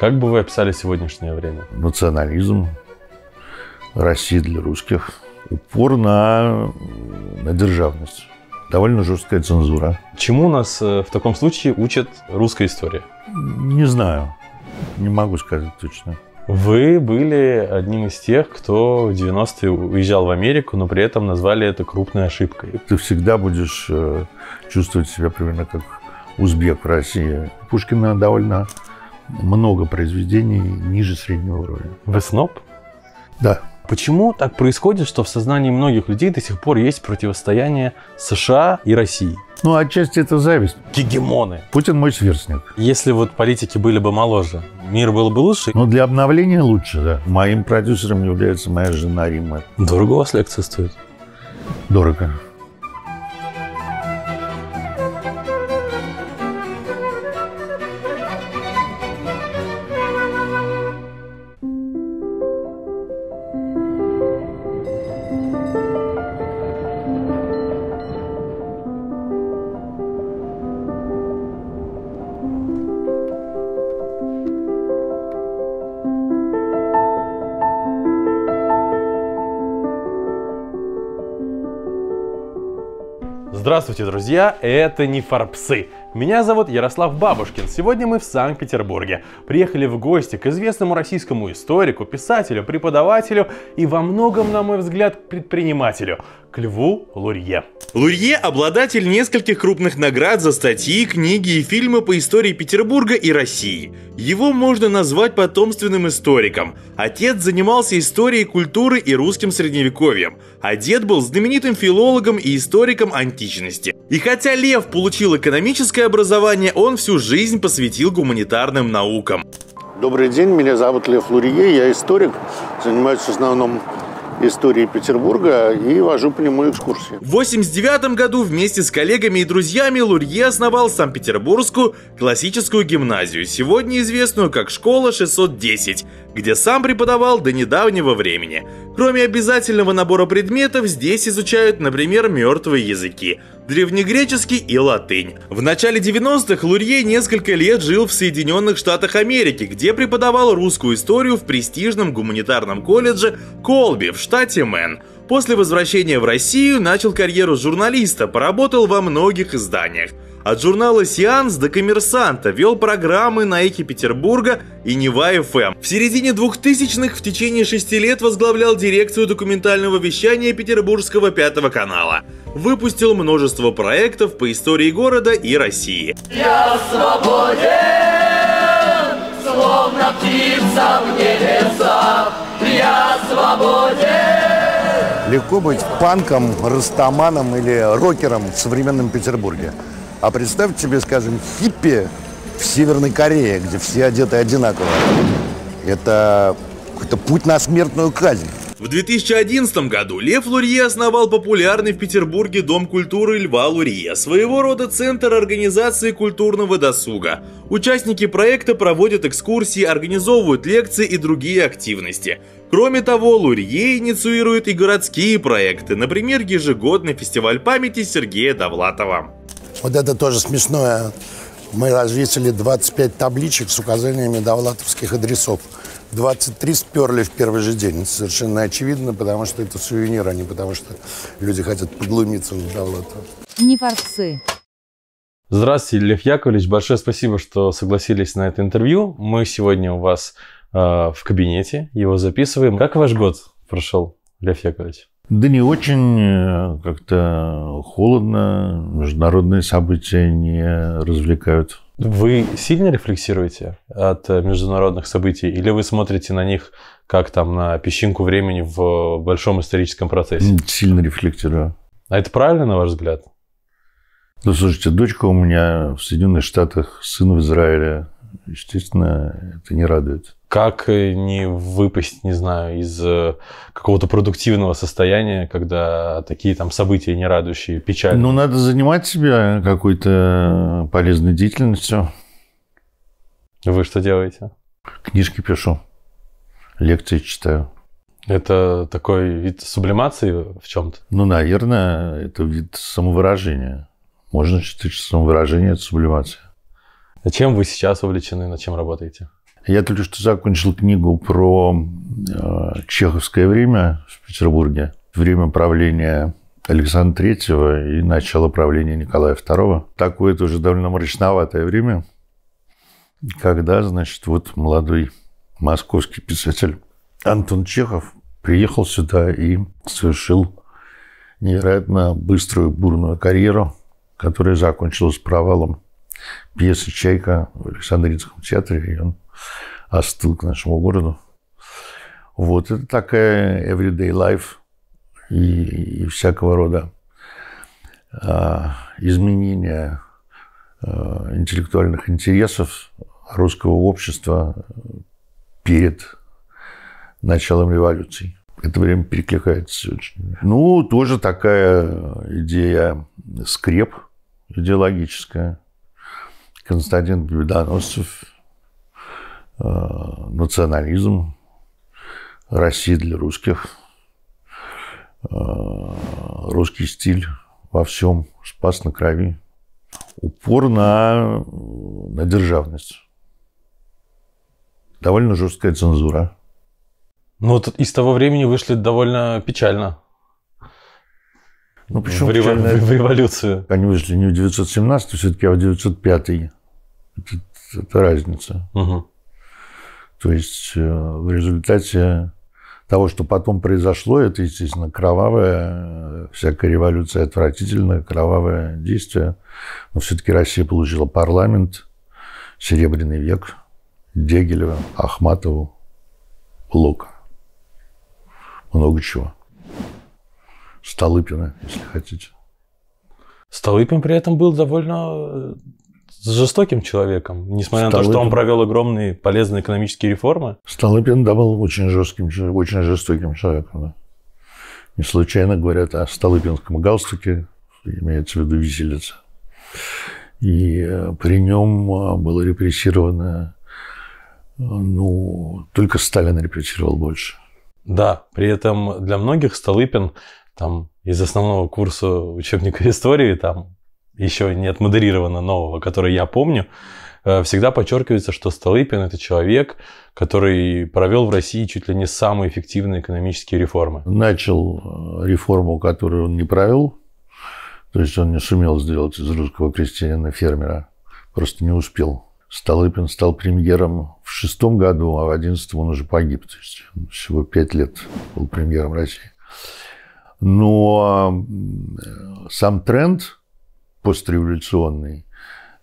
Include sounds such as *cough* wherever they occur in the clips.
Как бы вы описали сегодняшнее время? Национализм, России для русских, упор на, на державность, довольно жесткая цензура. Чему нас э, в таком случае учат русская история? Не знаю, не могу сказать точно. Вы были одним из тех, кто в 90-е уезжал в Америку, но при этом назвали это крупной ошибкой. Ты всегда будешь э, чувствовать себя примерно как узбек в России. Пушкина довольно много произведений ниже среднего уровня. Вы сноп? Да. Почему так происходит, что в сознании многих людей до сих пор есть противостояние США и России? Ну, отчасти это зависть. Гегемоны. Путин мой сверстник. Если вот политики были бы моложе, мир был бы лучше. Ну, для обновления лучше, да. Моим продюсером является моя жена Рима. Дорого у вас лекция стоит? Дорого. Здравствуйте, друзья! Это не фарпсы. Меня зовут Ярослав Бабушкин. Сегодня мы в Санкт-Петербурге. Приехали в гости к известному российскому историку, писателю, преподавателю и во многом, на мой взгляд, предпринимателю к Льву Лурье. Лурье – обладатель нескольких крупных наград за статьи, книги и фильмы по истории Петербурга и России. Его можно назвать потомственным историком. Отец занимался историей культуры и русским средневековьем, а дед был знаменитым филологом и историком античности. И хотя Лев получил экономическое образование, он всю жизнь посвятил гуманитарным наукам. Добрый день, меня зовут Лев Лурье, я историк, занимаюсь в основном истории Петербурга и вожу по нему экскурсии. В 89 году вместе с коллегами и друзьями Лурье основал Санкт-Петербургскую классическую гимназию, сегодня известную как «Школа 610», где сам преподавал до недавнего времени. Кроме обязательного набора предметов, здесь изучают, например, мертвые языки – древнегреческий и латынь. В начале 90-х Лурье несколько лет жил в Соединенных Штатах Америки, где преподавал русскую историю в престижном гуманитарном колледже Колби в штате Мэн. После возвращения в Россию начал карьеру журналиста, поработал во многих изданиях. От журнала «Сеанс» до «Коммерсанта» вел программы на Эхе Петербурга и Нева-ФМ. Эм». В середине 2000-х в течение шести лет возглавлял дирекцию документального вещания Петербургского пятого канала выпустил множество проектов по истории города и России. Я свободен, словно птица в небесах. Я свободен. Легко быть панком, растаманом или рокером в современном Петербурге. А представьте себе, скажем, хиппи в Северной Корее, где все одеты одинаково. Это, какой-то путь на смертную казнь. В 2011 году Лев Лурье основал популярный в Петербурге Дом культуры Льва Лурье, своего рода центр организации культурного досуга. Участники проекта проводят экскурсии, организовывают лекции и другие активности. Кроме того, Лурье инициирует и городские проекты, например, ежегодный фестиваль памяти Сергея Довлатова. Вот это тоже смешное. Мы развесили 25 табличек с указаниями довлатовских адресов – 23 сперли в первый же день. Это совершенно очевидно, потому что это сувенир, а не потому что люди хотят поглумиться на кого Не форсы. Здравствуйте, Лев Яковлевич. Большое спасибо, что согласились на это интервью. Мы сегодня у вас э, в кабинете, его записываем. Как ваш год прошел, Лев Яковлевич? Да не очень, э, как-то холодно. Международные события не развлекают вы сильно рефлексируете от э, международных событий или вы смотрите на них как там на песчинку времени в большом историческом процессе? Сильно рефлексирую. А это правильно, на ваш взгляд? Ну, слушайте, дочка у меня в Соединенных Штатах, сын в Израиле. Естественно, это не радует как э, не выпасть, не знаю, из э, какого-то продуктивного состояния, когда такие там события не радующие, печальные? Ну, надо занимать себя какой-то э, полезной деятельностью. Вы что делаете? Книжки пишу, лекции читаю. Это такой вид сублимации в чем-то? Ну, наверное, это вид самовыражения. Можно считать, что самовыражение – это сублимация. А чем вы сейчас увлечены, над чем работаете? Я только что закончил книгу про э, чеховское время в Петербурге, время правления Александра III и начало правления Николая II. Такое тоже довольно мрачноватое время, когда, значит, вот молодой московский писатель Антон Чехов приехал сюда и совершил невероятно быструю бурную карьеру, которая закончилась провалом пьесы «Чайка» в Александринском театре. И он остыл к нашему городу. Вот, это такая everyday life и, и всякого рода а, изменения а, интеллектуальных интересов русского общества перед началом революции. Это время перекликается очень. Ну, тоже такая идея скреп идеологическая. Константин Победоносцев Э, национализм России для русских, э, русский стиль во всем, спас на крови, упор на, на державность. Довольно жесткая цензура. Ну, вот из того времени вышли довольно печально. Ну, почему в, револ... в революцию? Они вышли не в 917, все-таки, а в 905. Это, это разница. Угу. То есть э, в результате того, что потом произошло, это, естественно, кровавая э, всякая революция, отвратительное кровавое действие. Но все-таки Россия получила парламент, Серебряный век, Дегелева, Ахматову, Лука. Много чего. Столыпина, если хотите. Столыпин при этом был довольно э, с жестоким человеком, несмотря Столыпин. на то, что он провел огромные полезные экономические реформы. Столыпин да, был очень жестким, очень жестоким человеком. Да. Не случайно говорят о Столыпинском галстуке, имеется в виду виселица. И э, при нем э, было репрессировано, э, ну, только Сталин репрессировал больше. Да, при этом для многих Столыпин там, из основного курса учебника истории там еще не отмодерировано нового, которое я помню, э, всегда подчеркивается, что Столыпин – это человек, который провел в России чуть ли не самые эффективные экономические реформы. Начал э, реформу, которую он не провел, то есть он не сумел сделать из русского крестьянина фермера, просто не успел. Столыпин стал премьером в шестом году, а в одиннадцатом он уже погиб. То есть он всего пять лет был премьером России. Но сам тренд – постреволюционный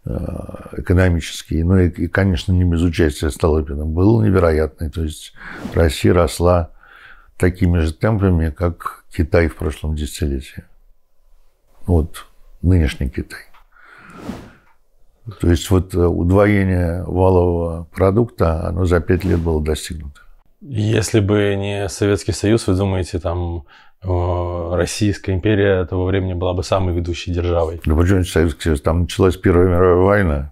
э, экономический, ну и, конечно, не без участия Столыпина, был невероятный. То есть Россия росла такими же темпами, как Китай в прошлом десятилетии. Вот нынешний Китай. То есть вот э, удвоение валового продукта, оно за пять лет было достигнуто. Если бы не Советский Союз, вы думаете, там Российская империя того времени была бы самой ведущей державой. Да почему не Советский Союз? Там началась Первая мировая война,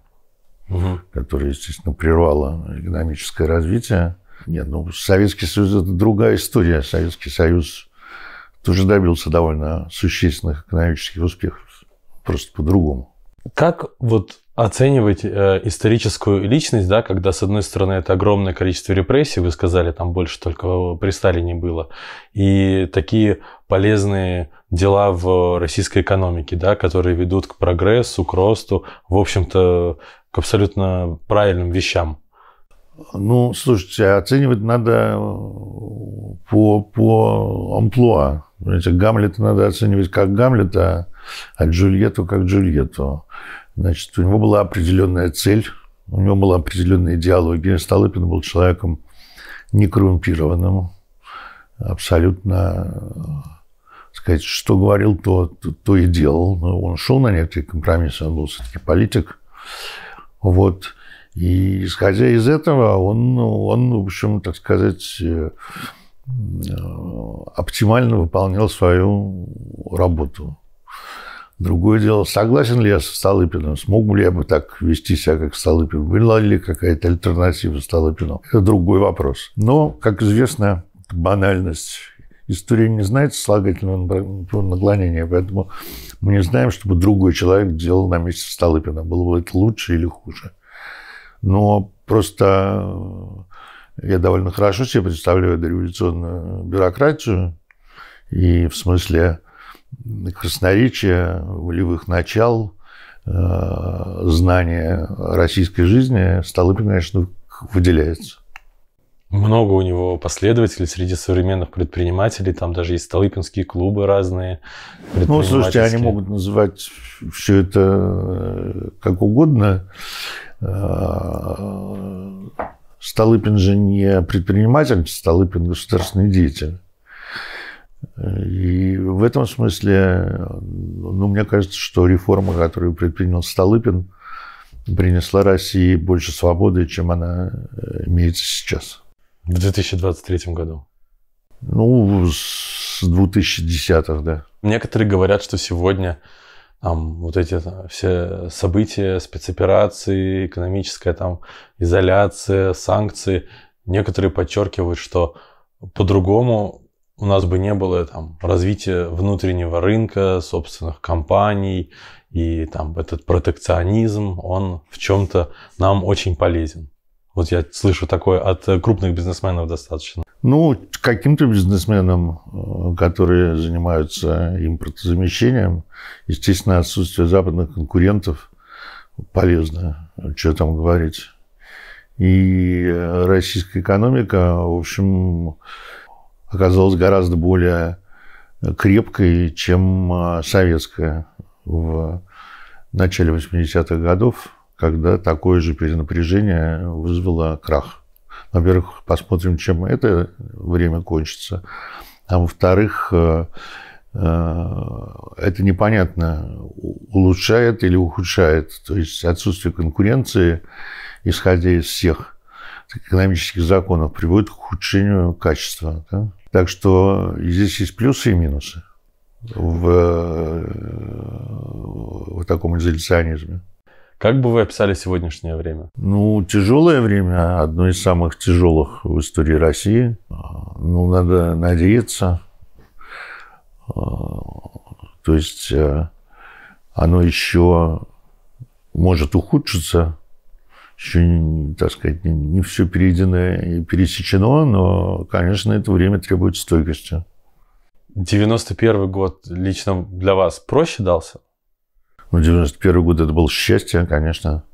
угу. которая, естественно, прервала экономическое развитие. Нет, ну Советский Союз – это другая история. Советский Союз тоже добился довольно существенных экономических успехов, просто по-другому. Как вот оценивать э, историческую личность, да, когда с одной стороны это огромное количество репрессий, вы сказали, там больше только э, при Сталине было, и такие полезные дела в российской экономике, да, которые ведут к прогрессу, к росту, в общем-то, к абсолютно правильным вещам. Ну, слушайте, а оценивать надо э, по, по амплуа. Понимаете, Гамлета надо оценивать как Гамлета, а Джульетту как Джульетту. Значит, у него была определенная цель, у него была определенная идеология. Столыпин был человеком не коррумпированным, абсолютно э, сказать, что говорил, то, то, то и делал. Но он шел на некоторые компромиссы, он был все-таки политик. Вот. И исходя из этого, он, он, в общем, так сказать, э, э, оптимально выполнял свою работу. Другое дело, согласен ли я со Столыпиным, смог ли я бы так вести себя, как Столыпин, была ли какая-то альтернатива Столыпину, это другой вопрос. Но, как известно, банальность история не знает слагательного ну, наклонения, поэтому мы не знаем, чтобы другой человек делал на месте Столыпина. Было бы это лучше или хуже. Но просто э, я довольно хорошо себе представляю революционную бюрократию, и в смысле красноречие, волевых начал, э, знание российской жизни, Столыпин, конечно, выделяется. Много у него последователей среди современных предпринимателей. Там даже есть столыпинские клубы разные. Ну, слушайте, они могут называть все это э, как угодно. Э, Столыпин же не предприниматель, Столыпин государственный деятель. И в этом смысле, ну, мне кажется, что реформа, которую предпринял Столыпин, принесла России больше свободы, чем она э, имеется сейчас. В 2023 году? Ну, с 2010-х, да. Некоторые говорят, что сегодня там, вот эти там, э, все события, спецоперации, экономическая там изоляция, санкции, некоторые подчеркивают, что по-другому у нас бы не было там развития внутреннего рынка, собственных компаний, и там этот протекционизм, он в чем-то нам очень полезен. Вот я слышу такое от крупных бизнесменов достаточно. Ну, каким-то бизнесменам, э, которые занимаются импортозамещением, естественно, отсутствие западных конкурентов полезно, что там говорить. И э, российская экономика, в общем, оказалась гораздо более крепкой, чем а, советская в начале 80-х годов, когда такое же перенапряжение вызвало крах. Во-первых, посмотрим, чем это время кончится. А во-вторых, э, э, это непонятно, улучшает или ухудшает. То есть отсутствие конкуренции, исходя из всех экономических законов, приводит к ухудшению качества. Да? Так что здесь есть плюсы и минусы в, э, в таком изоляционизме. Как бы вы описали сегодняшнее время? Ну, тяжелое время, одно из самых тяжелых в истории России. А, ну, надо надеяться. А, то есть э, оно еще может ухудшиться, еще, так сказать, не все перейдено и пересечено, но, конечно, это время требует стойкости. 91 год лично для вас проще дался? Ну, 91 год это было счастье, конечно.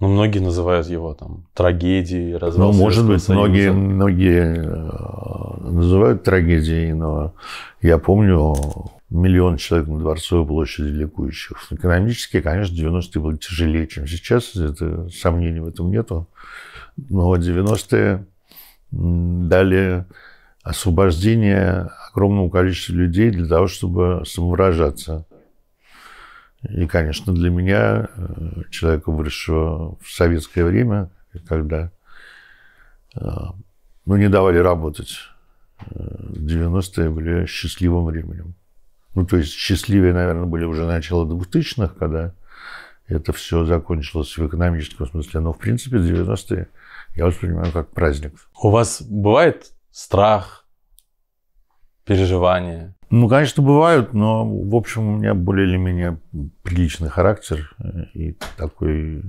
Ну, многие называют его там трагедией, развалом. Ну, может быть, Союза. многие, многие э, называют трагедией, но я помню миллион человек на Дворцовой площади ликующих. Экономически, конечно, 90-е были тяжелее, чем сейчас, это, сомнений в этом нету. Но 90-е дали освобождение огромному количеству людей для того, чтобы самовыражаться. И, конечно, для меня, э, человека, выросшего в советское время, когда э, ну, не давали работать, 90-е э, были счастливым временем. Ну, то есть счастливее, наверное, были уже начало 2000-х, когда это все закончилось в экономическом смысле. Но, в принципе, 90-е я воспринимаю как праздник. У вас бывает страх, переживания? Ну, конечно, бывают, но, в общем, у меня более или менее приличный характер э, и такой...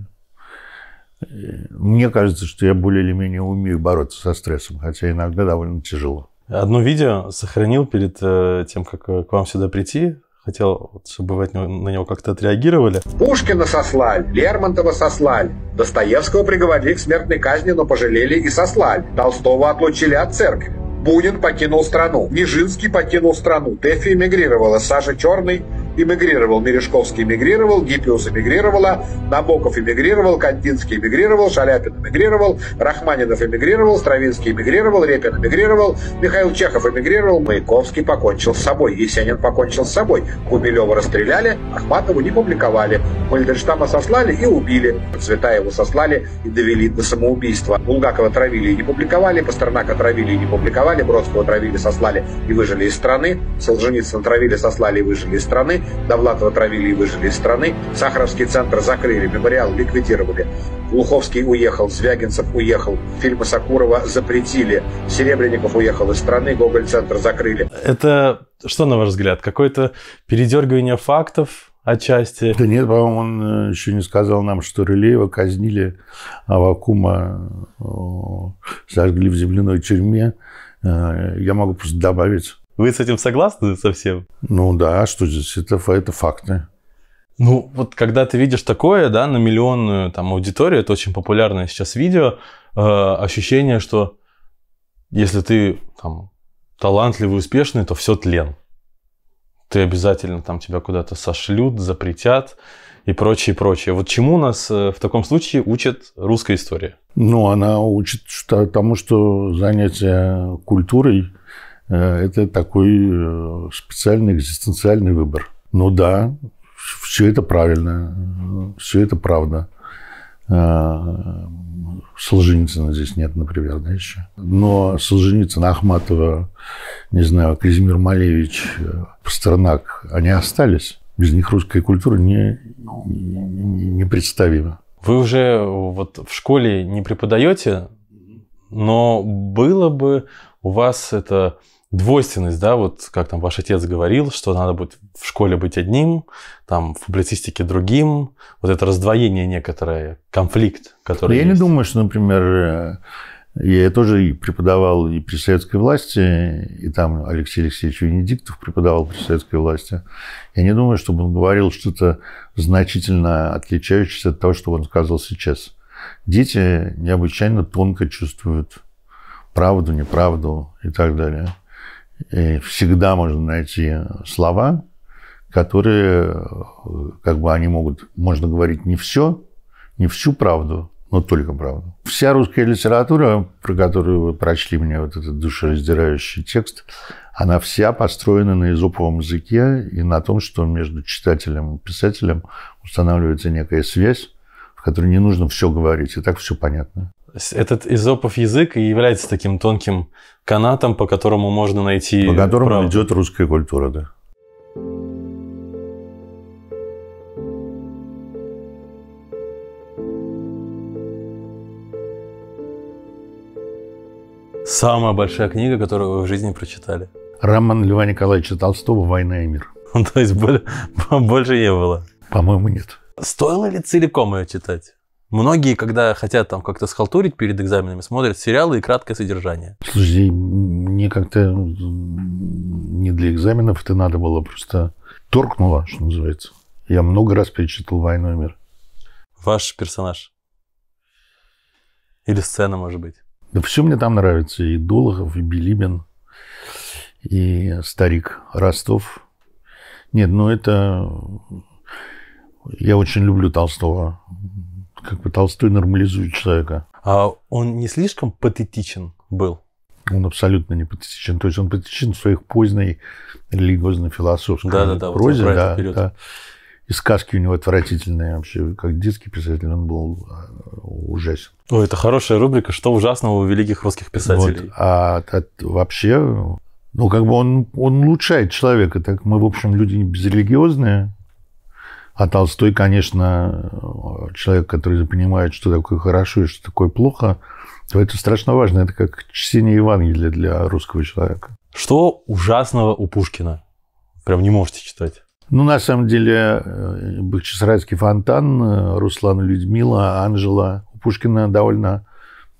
Э, мне кажется, что я более или менее умею бороться со стрессом, хотя иногда довольно тяжело. Одно видео сохранил перед э, тем, как э, к вам сюда прийти. Хотел, чтобы вы на него как-то отреагировали. Пушкина сослали, Лермонтова сослали, Достоевского приговорили к смертной казни, но пожалели и сослали. Толстого отлучили от церкви. Бунин покинул страну, Нижинский покинул страну, Тэфи эмигрировала, Саша Черный эмигрировал, Мережковский эмигрировал, Гиппиус эмигрировала, Набоков эмигрировал, Кандинский эмигрировал, Шаляпин эмигрировал, Рахманинов эмигрировал, Стравинский эмигрировал, Репин эмигрировал, Михаил Чехов эмигрировал, Маяковский покончил с собой, Есенин покончил с собой, Гумилева расстреляли, Ахматову не публиковали, Мальденштама сослали и убили, Цветаева сослали и довели до самоубийства, Булгакова травили и не публиковали, Пастернака травили и не публиковали, Бродского травили, сослали и выжили из страны, Солженицына травили, сослали и выжили из страны, страны, Довлатова травили и выжили из страны, Сахаровский центр закрыли, мемориал ликвидировали, Луховский уехал, Звягинцев уехал, фильмы Сакурова запретили, Серебренников уехал из страны, Гоголь-центр закрыли. Это что, на ваш взгляд, какое-то передергивание фактов, отчасти. Да нет, по-моему, он э, еще не сказал нам, что Рылеева казнили, Авакума сожгли э, в земляной тюрьме. Э, я могу просто добавить вы с этим согласны совсем? Ну да, что здесь, это, это факты. Ну, вот когда ты видишь такое, да, на миллионную там аудиторию, это очень популярное сейчас видео, э, ощущение, что если ты там талантливый, успешный, то все тлен. Ты обязательно там тебя куда-то сошлют, запретят и прочее, прочее. Вот чему нас э, в таком случае учит русская история? Ну, она учит тому, что занятие культурой Э, это такой э, специальный экзистенциальный выбор. Ну да, все это правильно, все это правда. Э, Солженицына здесь нет, например, да, еще. Но Солженицына, Ахматова, не знаю, Казимир Малевич, Пастернак, они остались. Без них русская культура не, не, не представима. Вы уже вот в школе не преподаете, но было бы у вас это двойственность, да, вот как там ваш отец говорил, что надо быть в школе быть одним, там в публицистике другим, вот это раздвоение некоторое, конфликт, который Я есть. не думаю, что, например, э, я тоже преподавал и при советской власти, и там Алексей Алексеевич Венедиктов преподавал при советской власти. Я не думаю, чтобы он говорил что-то значительно отличающееся от того, что он сказал сейчас. Дети необычайно тонко чувствуют правду, неправду и так далее. И всегда можно найти слова, которые, как бы они могут, можно говорить не все, не всю правду, но только правду. Вся русская литература, про которую вы прочли мне вот этот душераздирающий текст, она вся построена на изоповом языке и на том, что между читателем и писателем устанавливается некая связь, в которой не нужно все говорить, и так все понятно этот изопов язык и является таким тонким канатом, по которому можно найти. По которому правду. идет русская культура, да. Самая большая книга, которую вы в жизни прочитали? Роман Льва Николаевича Толстого «Война и мир». *laughs* То есть *laughs* больше не было? По-моему, нет. Стоило ли целиком ее читать? Многие, когда хотят там как-то схалтурить перед экзаменами, смотрят сериалы и краткое содержание. Слушай, мне как-то не для экзаменов это надо было, просто торкнуло, что называется. Я много раз перечитал «Войну и мир». Ваш персонаж? Или сцена, может быть? Да все мне там нравится. И Дулахов, и Билибин, и старик Ростов. Нет, ну это... Я очень люблю Толстого как бы Толстой нормализует человека. А он не слишком патетичен был? Он абсолютно не патетичен. То есть он патетичен в своих поздней религиозно-философской да, да, да, прозе. Вот да, вперед. да. И сказки у него отвратительные вообще. Как детский писатель он был а, ужасен. О, это хорошая рубрика «Что ужасного у великих русских писателей». Вот. А, а вообще ну, как бы он, он улучшает человека. Так мы, в общем, люди безрелигиозные, а Толстой, конечно, человек, который понимает, что такое хорошо и что такое плохо, то это страшно важно. Это как чтение Евангелия для русского человека. Что ужасного у Пушкина? Прям не можете читать. Ну, на самом деле, э, Бахчисарайский фонтан, э, Руслан Людмила, Анжела. У Пушкина довольно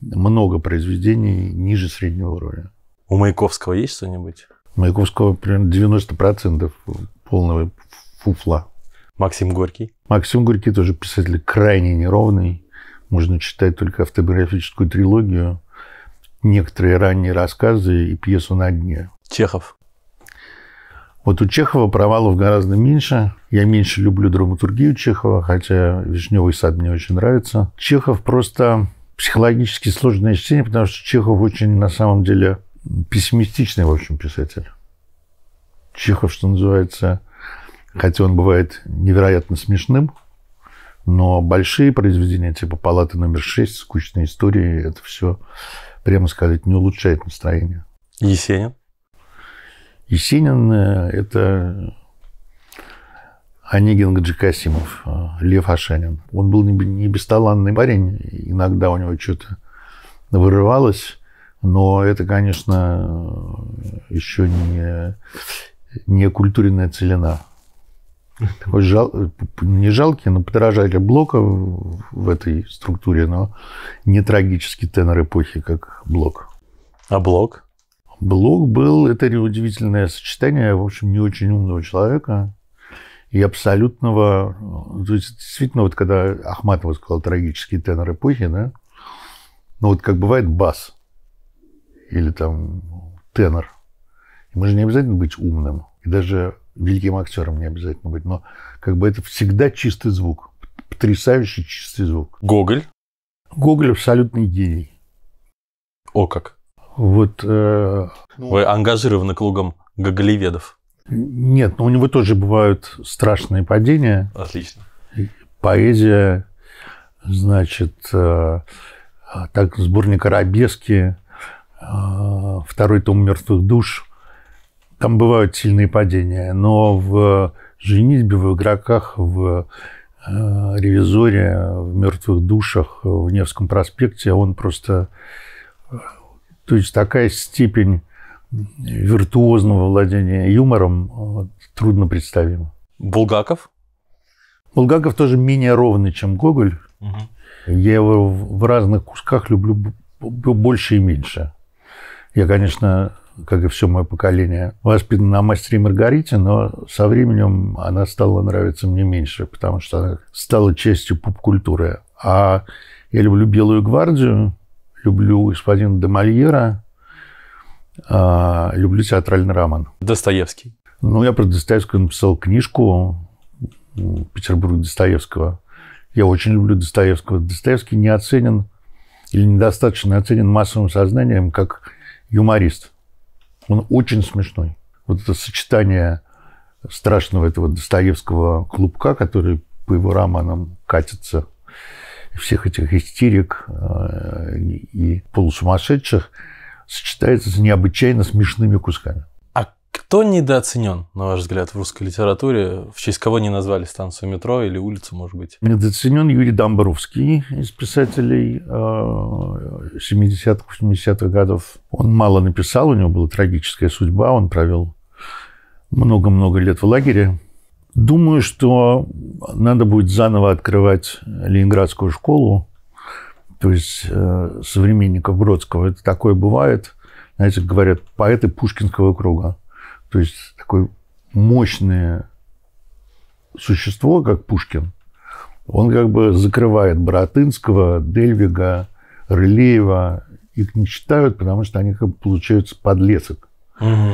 много произведений ниже среднего уровня. У Маяковского есть что-нибудь? У Маяковского примерно 90% полного фуфла. Максим Горький. Максим Горький тоже писатель крайне неровный. Можно читать только автобиографическую трилогию, некоторые ранние рассказы и пьесу «На дне». Чехов. Вот у Чехова провалов гораздо меньше. Я меньше люблю драматургию Чехова, хотя «Вишневый сад» мне очень нравится. Чехов просто психологически сложное чтение, потому что Чехов очень, на самом деле, пессимистичный, в общем, писатель. Чехов, что называется, хотя он бывает невероятно смешным, но большие произведения типа «Палаты номер 6», «Скучные истории» – это все, прямо сказать, не улучшает настроение. Есенин? Есенин э, – это Онегин Гаджикасимов, э, Лев Ашанин. Он был не бесталанный парень, иногда у него что-то вырывалось, но это, конечно, э, еще не, не культуренная целина такой жал, не жалкий, но подражатель Блока в этой структуре, но не трагический тенор эпохи, как Блок. А Блок? Блок был, это удивительное сочетание, в общем, не очень умного человека и абсолютного, то есть, действительно, вот когда Ахматова сказал трагический тенор эпохи, да, ну вот как бывает бас или там тенор. мы же не обязательно быть умным. И даже великим актером не обязательно быть, но как бы это всегда чистый звук, потрясающий чистый звук. Гоголь? Гоголь абсолютный гений. О как! Вот. Э, ну, Вы ангажированы клубом гоголеведов? Нет, но у него тоже бывают страшные падения. Отлично. Поэзия, значит, э, так сборник арабески, э, второй том мертвых душ. Там бывают сильные падения, но в «Женитьбе», в «Игроках», в э, «Ревизоре», в «Мертвых душах», в «Невском проспекте» он просто... Э, то есть такая степень виртуозного владения юмором э, трудно представима. Булгаков? Булгаков тоже менее ровный, чем Гоголь. Угу. Я его в разных кусках люблю больше и меньше. Я, конечно, как и все мое поколение, воспитана на мастере Маргарите, но со временем она стала нравиться мне меньше, потому что она стала частью поп-культуры. А я люблю «Белую гвардию», люблю «Господина де Мольера», а, люблю театральный роман. Достоевский. Ну, я про Достоевского написал книжку «Петербург Достоевского». Я очень люблю Достоевского. Достоевский не оценен или недостаточно оценен массовым сознанием как юморист. Он очень смешной. Вот это сочетание страшного этого Достоевского клубка, который по его романам катится, всех этих истерик э, и полусумасшедших, сочетается с необычайно смешными кусками. Кто недооценен, на ваш взгляд, в русской литературе? В честь кого не назвали станцию метро или улицу, может быть? Недооценен Юрий Домбровский из писателей 70-х, а, 80-х годов. Он мало написал, у него была трагическая судьба, он провел много-много лет в лагере. Думаю, что надо будет заново открывать Ленинградскую школу, то есть э, современников Бродского. Это такое бывает. Знаете, говорят, поэты Пушкинского круга. То есть такое мощное существо, как Пушкин, он как бы закрывает Боротынского, Дельвига, Рылеева. Их не читают, потому что они как бы получаются подлесок. Угу.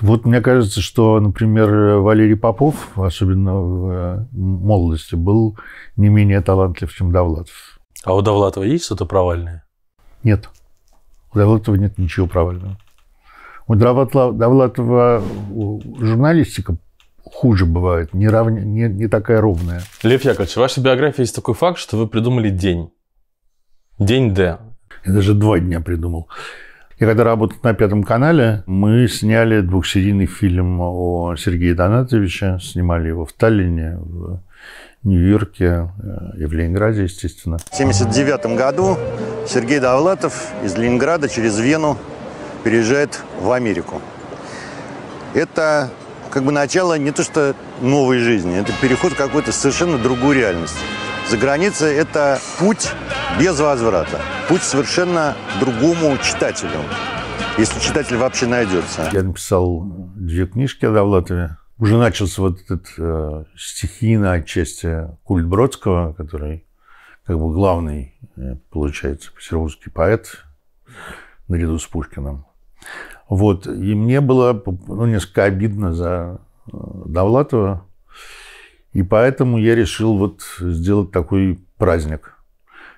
Вот мне кажется, что, например, Валерий Попов, особенно в э, молодости, был не менее талантлив, чем Довлатов. А у Довлатова есть что-то провальное? Нет. У Довлатова нет ничего провального. У Давлатова журналистика хуже бывает, не, рав... не, не такая ровная. Лев Яковлевич, в вашей биографии есть такой факт, что вы придумали день. День Д. Я даже два дня придумал. Я когда работал на Пятом канале, мы сняли двухсерийный фильм о Сергее Донатовиче. Снимали его в Таллине, в Нью-Йорке э, и в Ленинграде, естественно. В 1979 году Сергей Давлатов из Ленинграда через Вену переезжает в Америку. Это как бы начало не то что новой жизни, это переход в какую-то совершенно другую реальность. За границей это путь без возврата, путь совершенно другому читателю, если читатель вообще найдется. Я написал две книжки о Довлатове. Уже начался вот этот э, стихийно отчасти культ Бродского, который как бы главный, э, получается, петербургский поэт наряду с Пушкиным. Вот. И мне было ну, несколько обидно за э, Довлатова. И поэтому я решил вот сделать такой праздник.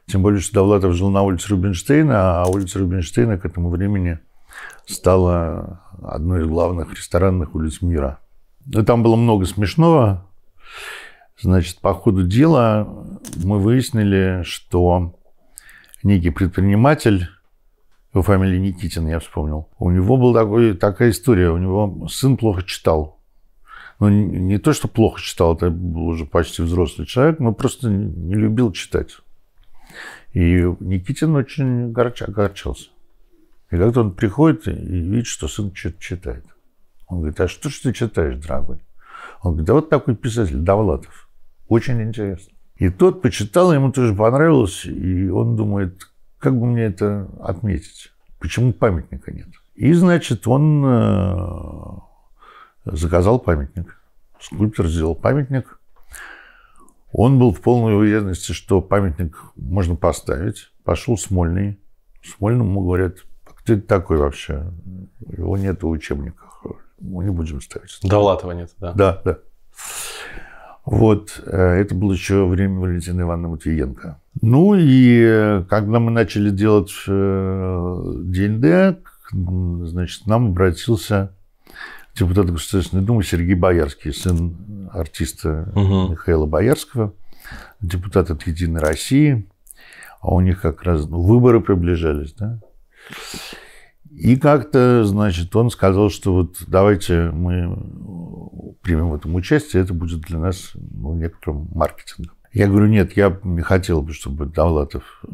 Тем более, что Довлатов жил на улице Рубинштейна, а улица Рубинштейна к этому времени стала одной из главных ресторанных улиц мира. И ну, там было много смешного. Значит, по ходу дела мы выяснили, что некий предприниматель его фамилия Никитин, я вспомнил. У него была такой, такая история. У него сын плохо читал. Ну, не, не то, что плохо читал, это был уже почти взрослый человек, но просто не любил читать. И Никитин очень горч, огорчался. И как-то он приходит и видит, что сын что-то читает. Он говорит, а что же ты читаешь, дорогой? Он говорит, да вот такой писатель, Давлатов, Очень интересно. И тот почитал, ему тоже понравилось, и он думает, как бы мне это отметить? Почему памятника нет? И, значит, он э, заказал памятник. Скульптор сделал памятник. Он был в полной уверенности, что памятник можно поставить. Пошел Смольный. Смольному говорят, кто это такой вообще? Его нет в учебниках. Мы не будем ставить. Довлатова нет, да? Да, да. Вот, э, это было еще время Валентины Ивановна Матвиенко. Ну и э, когда мы начали делать э, ДНД, значит, нам обратился депутат Государственной Думы Сергей Боярский, сын артиста угу. Михаила Боярского, депутат от «Единой России». А у них как раз ну, выборы приближались, да? И как-то, значит, он сказал, что вот давайте мы примем в этом участие, это будет для нас ну, некоторым маркетингом. Я говорю, нет, я не хотел бы, чтобы Давлатов э,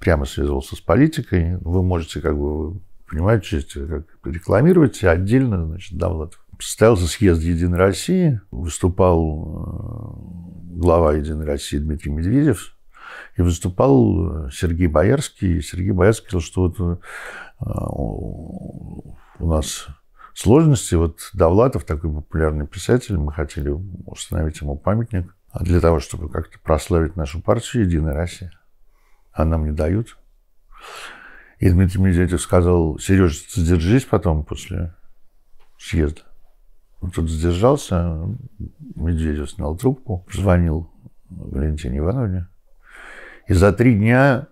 прямо связывался с политикой. Вы можете, как бы, понимаете, как рекламировать, отдельно, значит, Давлатов. Состоялся съезд «Единой России», выступал э, глава «Единой России» Дмитрий Медведев, и выступал э, Сергей Боярский. И Сергей Боярский сказал, что вот а, у нас сложности. Вот Давлатов, такой популярный писатель, мы хотели установить ему памятник для того, чтобы как-то прославить нашу партию «Единая Россия». А нам не дают. И Дмитрий Медведев сказал, Сереж, задержись потом после съезда. Он тут задержался, Медведев снял трубку, позвонил Валентине Ивановне. И за три дня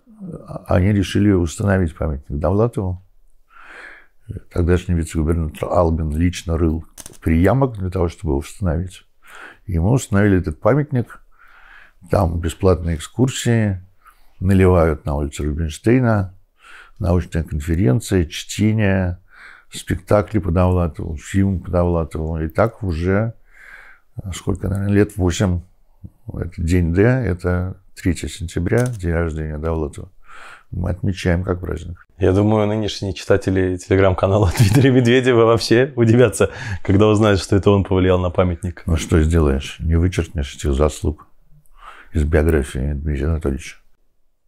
они решили установить памятник Довлатову. Тогдашний вице-губернатор Албин лично рыл приямок для того, чтобы его установить. Ему установили этот памятник. Там бесплатные экскурсии, наливают на улице Рубинштейна, научная конференция, чтение, спектакли по Довлатову, фильм по Довлатову. И так уже сколько, наверное, лет 8. Это день Д, это 3 сентября, день рождения Давлатова, мы отмечаем как праздник. Я думаю, нынешние читатели телеграм-канала *laughs* Дмитрия Медведева вообще удивятся, когда узнают, что это он повлиял на памятник. Ну что сделаешь, не вычеркнешь этих заслуг из биографии Дмитрия Анатольевича.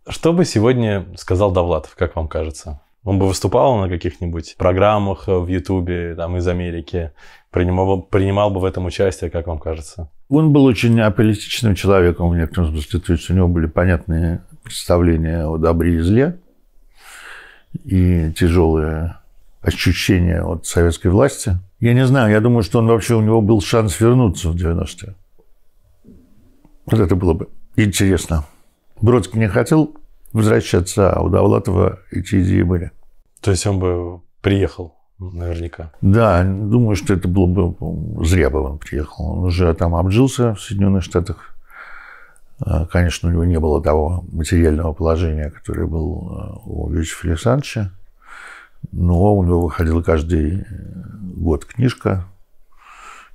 Что бы сегодня сказал Давлатов, как вам кажется? Он бы выступал на каких-нибудь программах в Ютубе, там, из Америки, принимал, принимал бы в этом участие, как вам кажется? Он был очень аполитичным человеком в некотором смысле. То есть у него были понятные представления о добре и зле и тяжелые ощущения от советской власти. Я не знаю, я думаю, что он вообще у него был шанс вернуться в 90-е. Вот это было бы интересно. Бродский не хотел возвращаться, а у Довлатова эти идеи были. То есть он бы приехал? Наверняка. Да, думаю, что это было бы зря бы он приехал. Он уже там обжился в Соединенных Штатах. А, конечно, у него не было того материального положения, которое было а, у Вячеслава Александровича. Но у него выходила каждый э, год книжка.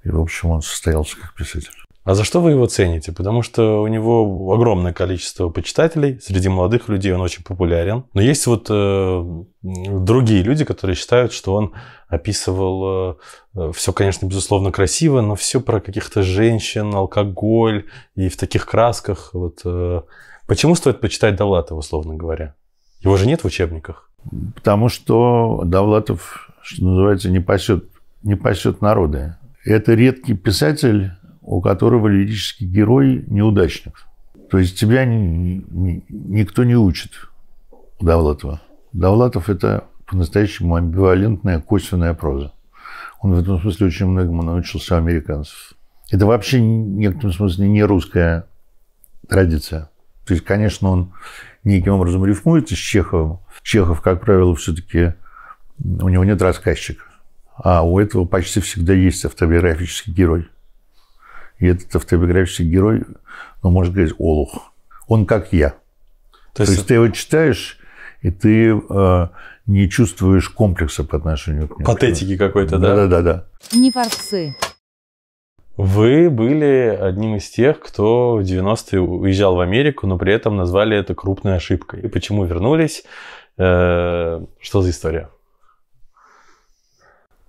И, в общем, он состоялся как писатель. А за что вы его цените? Потому что у него огромное количество почитателей, среди молодых людей он очень популярен. Но есть вот э, другие люди, которые считают, что он описывал э, все, конечно, безусловно, красиво, но все про каких-то женщин, алкоголь и в таких красках. Вот, э, почему стоит почитать Давлатова, условно говоря? Его же нет в учебниках. Потому что Давлатов, что называется, не пасет, не пасет народы. Это редкий писатель у которого лирический герой неудачник. То есть тебя ни, ни, никто не учит Довлатова. Довлатов – это по-настоящему амбивалентная косвенная проза. Он в этом смысле очень многому научился у американцев. Это вообще в некотором смысле не русская традиция. То есть, конечно, он неким образом рифмуется с Чеховым. Чехов, как правило, все-таки у него нет рассказчика. А у этого почти всегда есть автобиографический герой. И этот автобиографический герой, ну, может говорить, олух. Он как я. То есть, То есть ты его читаешь, и ты э, не чувствуешь комплекса по отношению к нему. Патетики какой-то, да? Да-да-да. Не форсы. Вы были одним из тех, кто в 90-е уезжал в Америку, но при этом назвали это крупной ошибкой. И почему вернулись? Э, что за история?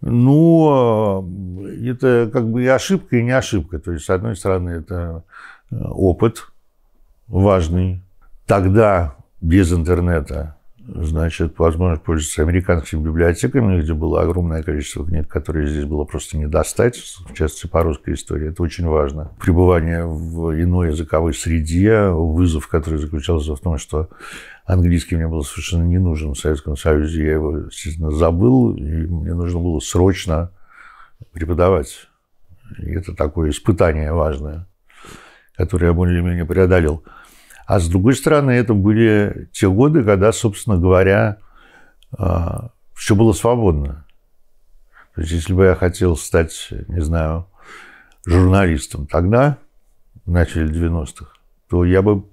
Но ну, э, это как бы и ошибка, и не ошибка. То есть, с одной стороны, это э, опыт важный. Тогда без интернета, значит, возможно, пользоваться американскими библиотеками, где было огромное количество книг, которые здесь было просто не достать, в частности, по русской истории. Это очень важно. Пребывание в иной языковой среде, вызов, который заключался в том, что Английский мне был совершенно не нужен в Советском Союзе. Я его, естественно, забыл. И мне нужно было срочно преподавать. И это такое испытание важное, которое я более-менее преодолел. А с другой стороны, это были те годы, когда, собственно говоря, а, все было свободно. То есть, если бы я хотел стать, не знаю, журналистом тогда, в начале 90-х, то я бы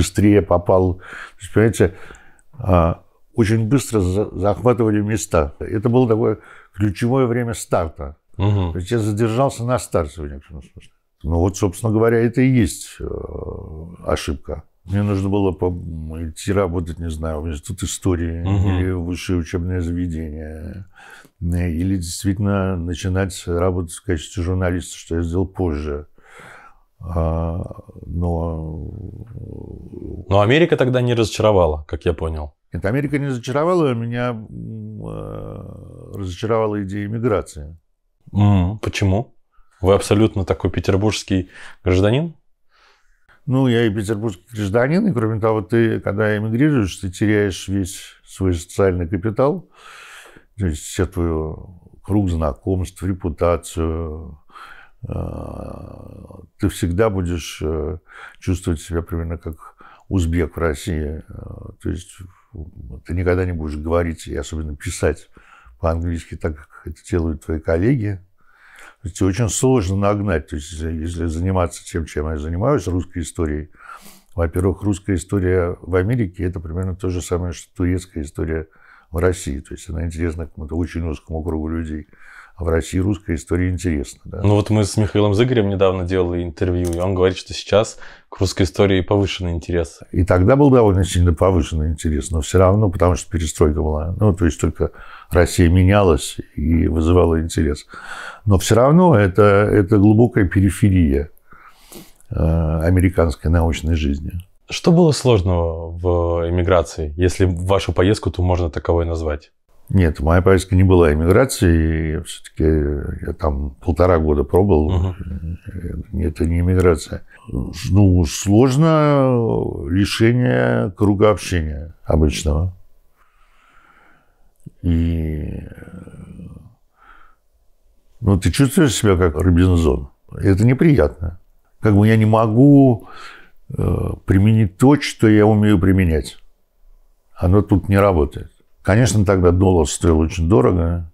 быстрее попал. То есть, понимаете, а, очень быстро захватывали места. Это было такое ключевое время старта. Угу. То есть я задержался на старте в некотором смысле. Ну вот, собственно говоря, это и есть э, ошибка. Мне нужно было идти работать, не знаю, в институт истории угу. или высшее учебное заведение. Э, или действительно начинать работать в качестве журналиста, что я сделал позже. А, но но Америка тогда не разочаровала, как я понял. Нет, Америка не разочаровала, а меня э, разочаровала идея иммиграции. Mm, почему? Вы абсолютно такой петербургский гражданин? Ну, я и петербургский гражданин, и кроме того, ты, когда эмигрируешь, ты теряешь весь свой социальный капитал, то есть все твой круг знакомств, репутацию. Э, ты всегда будешь э, чувствовать себя примерно как узбек в России. А, то есть ты никогда не будешь говорить и особенно писать по-английски так, как это делают твои коллеги. То есть очень сложно нагнать. То есть э, если заниматься тем, чем я занимаюсь, русской историей, во-первых, русская история в Америке – это примерно то же самое, что турецкая история в России. То есть она интересна кому-то очень узкому кругу людей в России русская история интересна. Да? Ну вот мы с Михаилом Зыгорем недавно делали интервью, и он говорит, что сейчас к русской истории повышенный интерес. И тогда был довольно сильно повышенный интерес, но все равно, потому что перестройка была. Ну, то есть только Россия менялась и вызывала интерес. Но все равно это, это глубокая периферия э, американской научной жизни. Что было сложного в эмиграции, если вашу поездку то можно таковой назвать? Нет, моя поездка не была эмиграцией. Все-таки я там полтора года пробовал. Угу. Это не эмиграция. Ну, сложно лишение круга общения обычного. И э, ну, ты чувствуешь себя как Робинзон. Это неприятно. Как бы я не могу э, применить то, что я умею применять. Оно тут не работает. Конечно, тогда доллар стоил очень дорого.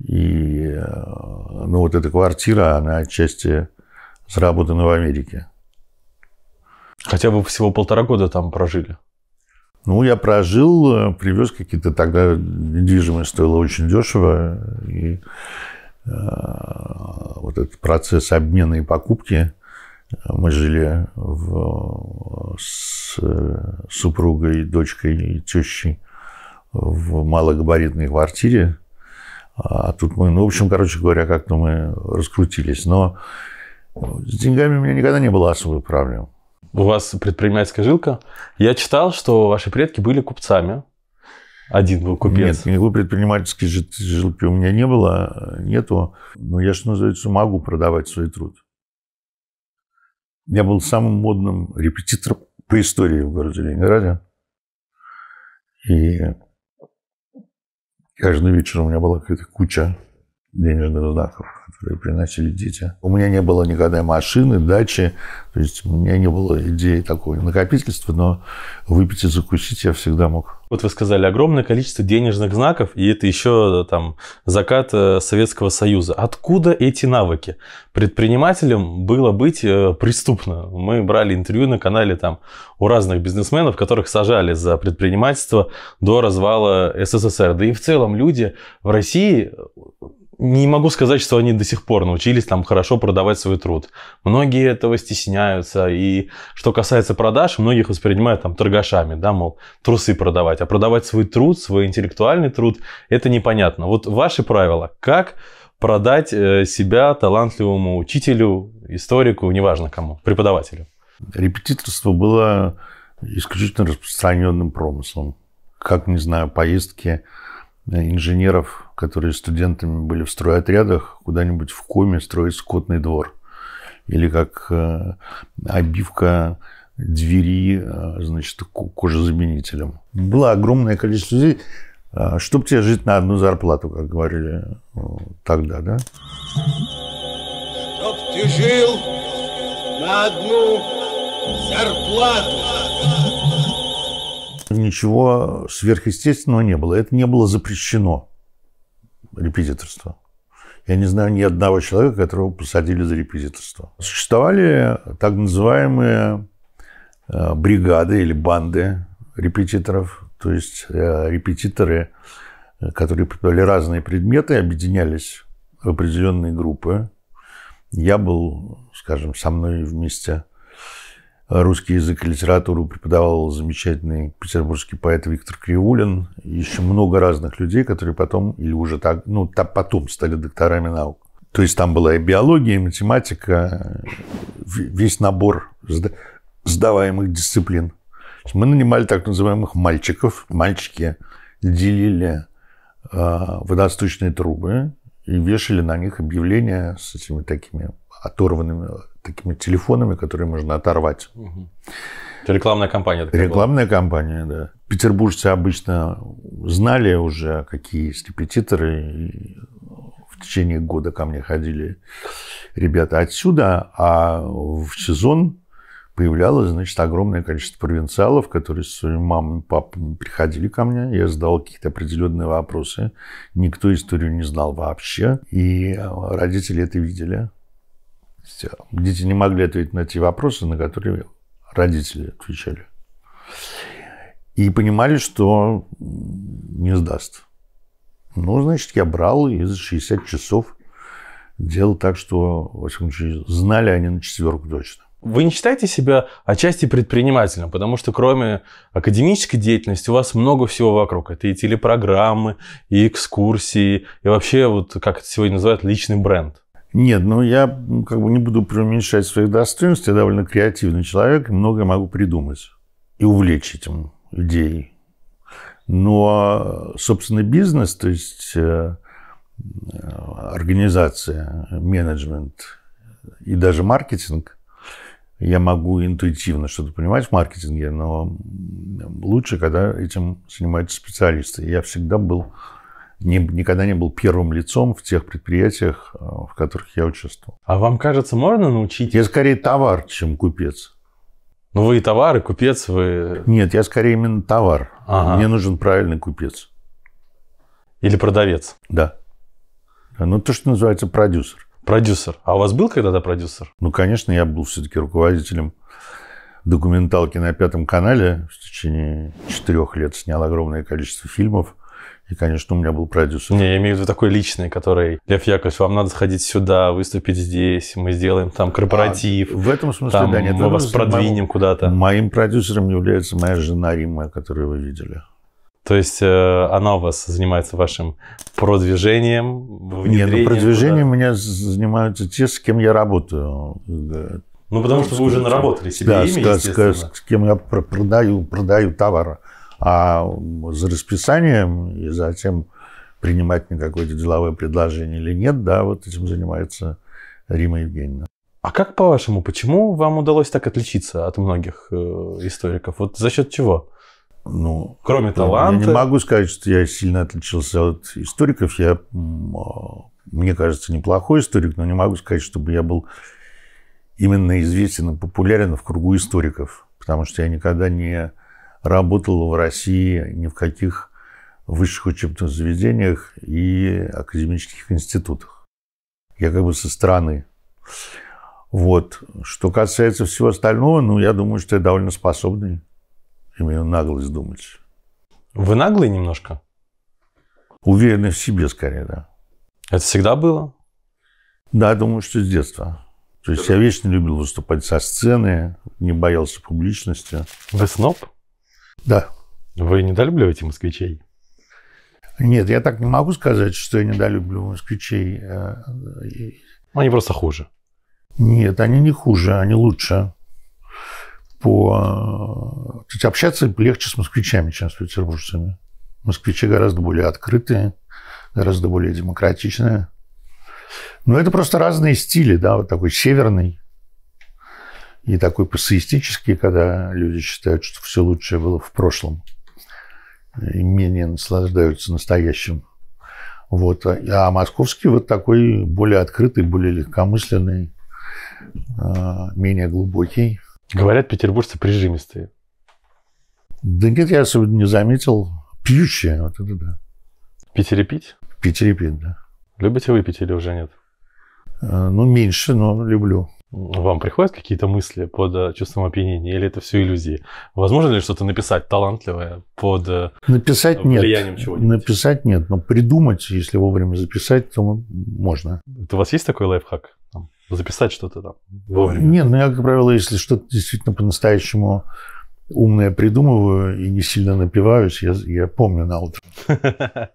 И э, ну, вот эта квартира, она отчасти заработана в Америке. Хотя бы всего полтора года там прожили. Ну, я прожил, э, привез какие-то тогда недвижимость стоила очень дешево. И э, вот этот процесс обмена и покупки. Э, мы жили в, с супругой, дочкой и тещей в малогабаритной квартире. А тут мы, ну, в общем, короче говоря, как-то мы раскрутились. Но ну, с деньгами у меня никогда не было особых проблем. У вас предпринимательская жилка. Я читал, что ваши предки были купцами. Один был купец. Нет, никакой предпринимательской жилки у меня не было, нету. Но я, что называется, могу продавать свой труд. Я был самым модным репетитором по истории в городе Ленинграде. И Каждый вечер у меня была какая-то куча денежных знаков, которые приносили дети. У меня не было никогда машины, дачи, то есть у меня не было идеи такого накопительства, но выпить и закусить я всегда мог. Вот вы сказали, огромное количество денежных знаков, и это еще э, там закат э, Советского Союза. Откуда эти навыки? Предпринимателям было быть э, преступно. Мы брали интервью на канале там у разных бизнесменов, которых сажали за предпринимательство до развала СССР. Да и в целом люди в России не могу сказать, что они до сих пор научились там хорошо продавать свой труд. Многие этого стесняются. И что касается продаж, многих воспринимают там торгашами, да, мол, трусы продавать. А продавать свой труд, свой интеллектуальный труд, это непонятно. Вот ваши правила, как продать э, себя талантливому учителю, историку, неважно кому, преподавателю? Репетиторство было исключительно распространенным промыслом. Как, не знаю, поездки э, инженеров которые студентами были в стройотрядах, куда-нибудь в коме строить скотный двор. Или как э, обивка двери, э, значит, кожезаменителем. Было огромное количество людей, э, чтобы тебе жить на одну зарплату, как говорили тогда, да? Чтоб ты жил на одну зарплату. Ничего сверхъестественного не было. Это не было запрещено репетиторство. Я не знаю ни одного человека, которого посадили за репетиторство. Существовали так называемые э, бригады или банды репетиторов, то есть э, репетиторы, э, которые преподавали разные предметы, объединялись в определенные группы. Я был, скажем, со мной вместе русский язык и литературу преподавал замечательный петербургский поэт Виктор Криулин. Еще много разных людей, которые потом, или уже так, ну, так потом стали докторами наук. То есть там была и биология, и математика, э, весь набор сдаваемых дисциплин. Мы нанимали так называемых мальчиков. Мальчики делили э, водосточные трубы и вешали на них объявления с этими такими оторванными такими телефонами, которые можно оторвать. Угу. Это рекламная кампания. Такая рекламная была. кампания, да. Петербуржцы обычно знали уже, какие есть репетиторы. И в течение года ко мне ходили ребята отсюда, а в сезон появлялось, значит, огромное количество провинциалов, которые с своими мамами и папами приходили ко мне. Я задавал какие-то определенные вопросы. Никто историю не знал вообще. И родители это видели. Дети не могли ответить на те вопросы, на которые родители отвечали. И понимали, что не сдаст. Ну, значит, я брал и за 60 часов делал так, что, во всяком знали они на четверку точно. Вы не считаете себя отчасти предпринимателем, потому что кроме академической деятельности у вас много всего вокруг. Это и телепрограммы, и экскурсии, и вообще, вот как это сегодня называют, личный бренд. Нет, ну я как бы не буду преуменьшать своих достоинств. Я довольно креативный человек, и многое могу придумать и увлечь этим людей. Но, собственно, бизнес, то есть э, э, организация, менеджмент и даже маркетинг, я могу интуитивно что-то понимать в маркетинге, но лучше, когда этим занимаются специалисты. Я всегда был не, никогда не был первым лицом в тех предприятиях, э, в которых я участвовал. А вам кажется, можно научить? Я скорее товар, чем купец. Ну, вы и товар, и купец, вы... Нет, я скорее именно товар. Ага. Мне нужен правильный купец. Или продавец. Да. Ну, то, что называется продюсер. Продюсер. А у вас был когда-то продюсер? Ну, конечно, я был все-таки руководителем документалки на Пятом канале. В течение четырех лет снял огромное количество фильмов. И, конечно, у меня был продюсер. Не, я имею в виду такой личный, который, Лев Яковлевич, вам надо сходить сюда, выступить здесь, мы сделаем там а, корпоратив. А, в этом смысле, там, да, нет. Мы вас продвинем куда-то. Моим продюсером является моя жена Римма, которую вы видели. То есть э, она у вас занимается вашим продвижением, Нет, ну, продвижением куда? меня занимаются те, с кем я работаю. Ну, потому что вы уже наработали себе да, имя, с, с, с кем я продаю, продаю товар а за расписанием и затем принимать мне какое-то деловое предложение или нет, да, вот этим занимается Рима Евгеньевна. А как по-вашему, почему вам удалось так отличиться от многих э, историков? Вот за счет чего? Ну, кроме таланта. Я не могу сказать, что я сильно отличился от историков. Я, а, мне кажется, неплохой историк, но не могу сказать, чтобы я был именно известен и популярен в кругу историков, потому что я никогда не работал в России ни в каких высших учебных заведениях и академических институтах. Я как бы со стороны. Вот. Что касается всего остального, ну, я думаю, что я довольно способный. Имею наглость думать. Вы наглый немножко? Уверенный в себе, скорее, да. Это всегда было? Да, думаю, что с детства. То есть я вечно любил выступать со сцены, не боялся публичности. Вы сноб? Да. Вы недолюбливаете москвичей? Нет, я так не могу сказать, что я недолюбливаю москвичей. Э, они просто хуже. Нет, они не хуже, они лучше. По... Э, то есть общаться легче с москвичами, чем с петербуржцами. Москвичи гораздо более открытые, гораздо более демократичные. Но это просто разные стили, да, вот такой северный, не такой пассеистический, когда люди считают, что все лучшее было в прошлом и менее наслаждаются настоящим. Вот. А московский вот такой более открытый, более легкомысленный, а, менее глубокий. Говорят, петербуржцы прижимистые. Да нет, я особенно не заметил. Пьющие, вот это да. Питере пить? Питере пить, да. Любите выпить или уже нет? А, ну, меньше, но люблю. Вам приходят какие-то мысли под э, чувством опьянения или это все иллюзии? Возможно ли что-то написать талантливое под э, написать влиянием чего-нибудь? Написать нет, но придумать, если вовремя записать, то можно. Это у вас есть такой лайфхак? Там, записать что-то там вовремя? Нет, ну я, как правило, если что-то действительно по-настоящему умное придумываю и не сильно напиваюсь, я, я помню на утро. *laughs*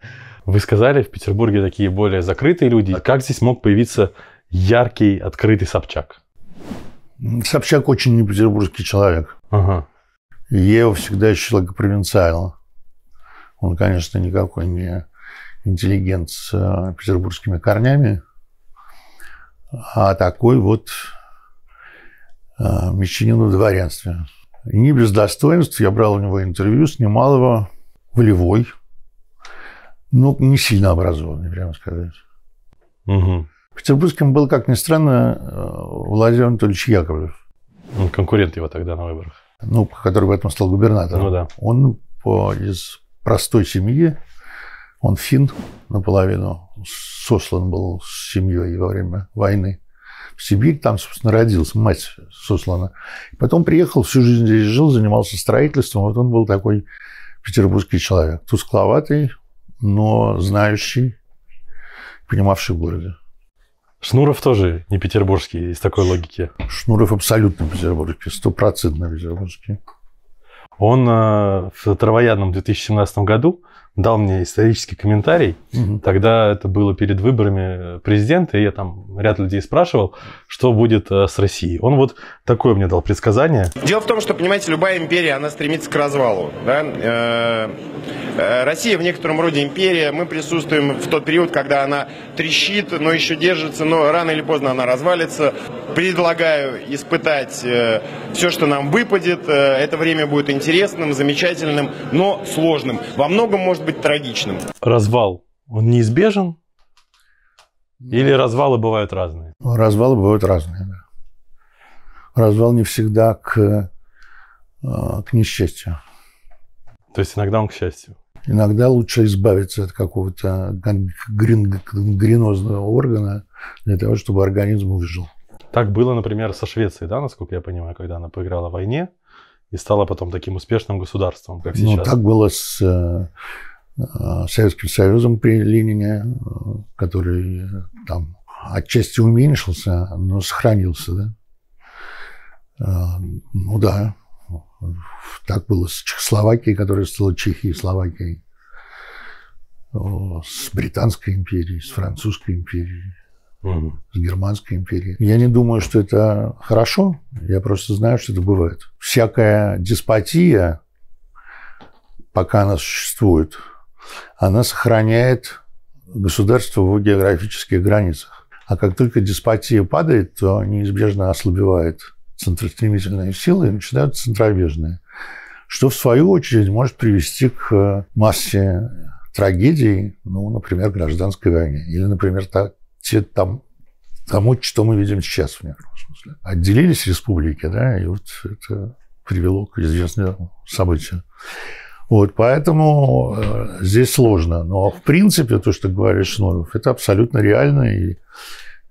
Вы сказали, в Петербурге такие более закрытые люди. А как здесь мог появиться яркий, открытый Собчак? Собчак очень не петербургский человек. Ага. Я его всегда считал человека Он, конечно, никакой не интеллигент с э, петербургскими корнями, а такой вот э, мещанин в дворянстве. не без достоинств. Я брал у него интервью, снимал его волевой. но ну, не сильно образованный, прямо сказать. Угу. Петербургским был, как ни странно, э, Владимир Анатольевич Яковлев. Он конкурент его тогда на выборах. Ну, который потом стал губернатором. Ну, да. Он по, из простой семьи, он фин наполовину, сослан был с семьей во время войны. В Сибирь там, собственно, родился, мать сослана. Потом приехал, всю жизнь здесь жил, занимался строительством. Вот он был такой петербургский человек. Тускловатый, но знающий, понимавший в городе. Шнуров тоже не петербургский, из такой логики. Шнуров абсолютно петербургский, стопроцентно петербургский. Он э, в травоядном 2017 году дал мне исторический комментарий. Угу. Тогда это было перед выборами э, президента, и я там ряд людей спрашивал, что будет э, с Россией. Он вот такое мне дал предсказание. Дело в том, что, понимаете, любая империя, она стремится к развалу. Да? Э, Россия в некотором роде империя. Мы присутствуем в тот период, когда она трещит, но еще держится, но рано или поздно она развалится. Предлагаю испытать все, что нам выпадет. Это время будет интересным, замечательным, но сложным. Во многом может быть трагичным. Развал, он неизбежен? Или развалы бывают разные? Ну, развалы бывают разные, да. Развал не всегда к, э, к несчастью. То есть иногда он к счастью? Иногда лучше избавиться от какого-то грин, гринозного органа для того, чтобы организм выжил. Так было, например, со Швецией, да, насколько я понимаю, когда она поиграла в войне и стала потом таким успешным государством, как ну, сейчас. Ну, так было с э, Э, Советским Союзом при Ленине, э, который там отчасти уменьшился, но сохранился, да? Э, ну да, так было с Чехословакией, которая стала Чехией, Словакией, с Британской империей, с Французской империей, угу. с Германской империей. Я не думаю, что это хорошо, я просто знаю, что это бывает. Всякая деспотия, пока она существует – она сохраняет государство в его географических границах. А как только деспотия падает, то неизбежно ослабевает центростремительные силы и начинают центробежные, что в свою очередь может привести к массе трагедий, ну, например, гражданской войне или, например, так те, там, тому, что мы видим сейчас в некотором смысле. Отделились республики, да, и вот это привело к известному событию. Вот, поэтому э, здесь сложно. Но ну, а в принципе то, что говорит Шнуров, это абсолютно реально. И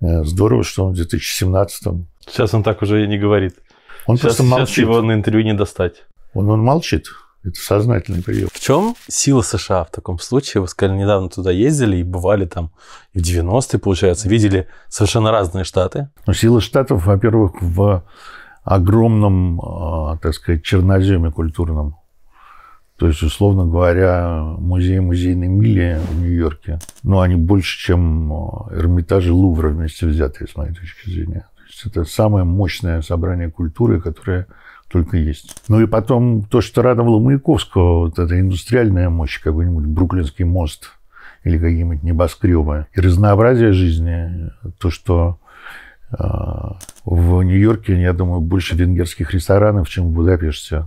э, здорово, что он в 2017 -м... Сейчас он так уже и не говорит. Он сейчас, просто молчит. Сейчас его на интервью не достать. Он, он молчит. Это сознательный прием. В чем сила США в таком случае? Вы сказали, недавно туда ездили и бывали там и в 90-е, получается, видели совершенно разные штаты. Ну, сила штатов, во-первых, в огромном, э, так сказать, черноземе культурном. То есть, условно говоря, музей музейной мили в Нью-Йорке, ну, они больше, чем э, Эрмитаж и Лувра вместе взятые, с моей точки зрения. То есть, это самое мощное собрание культуры, которое только есть. Ну и потом то, что радовало Маяковского, вот эта индустриальная мощь, какой-нибудь Бруклинский мост или какие-нибудь небоскребы. И разнообразие жизни, то, что э, в Нью-Йорке, я думаю, больше венгерских ресторанов, чем в Будапеште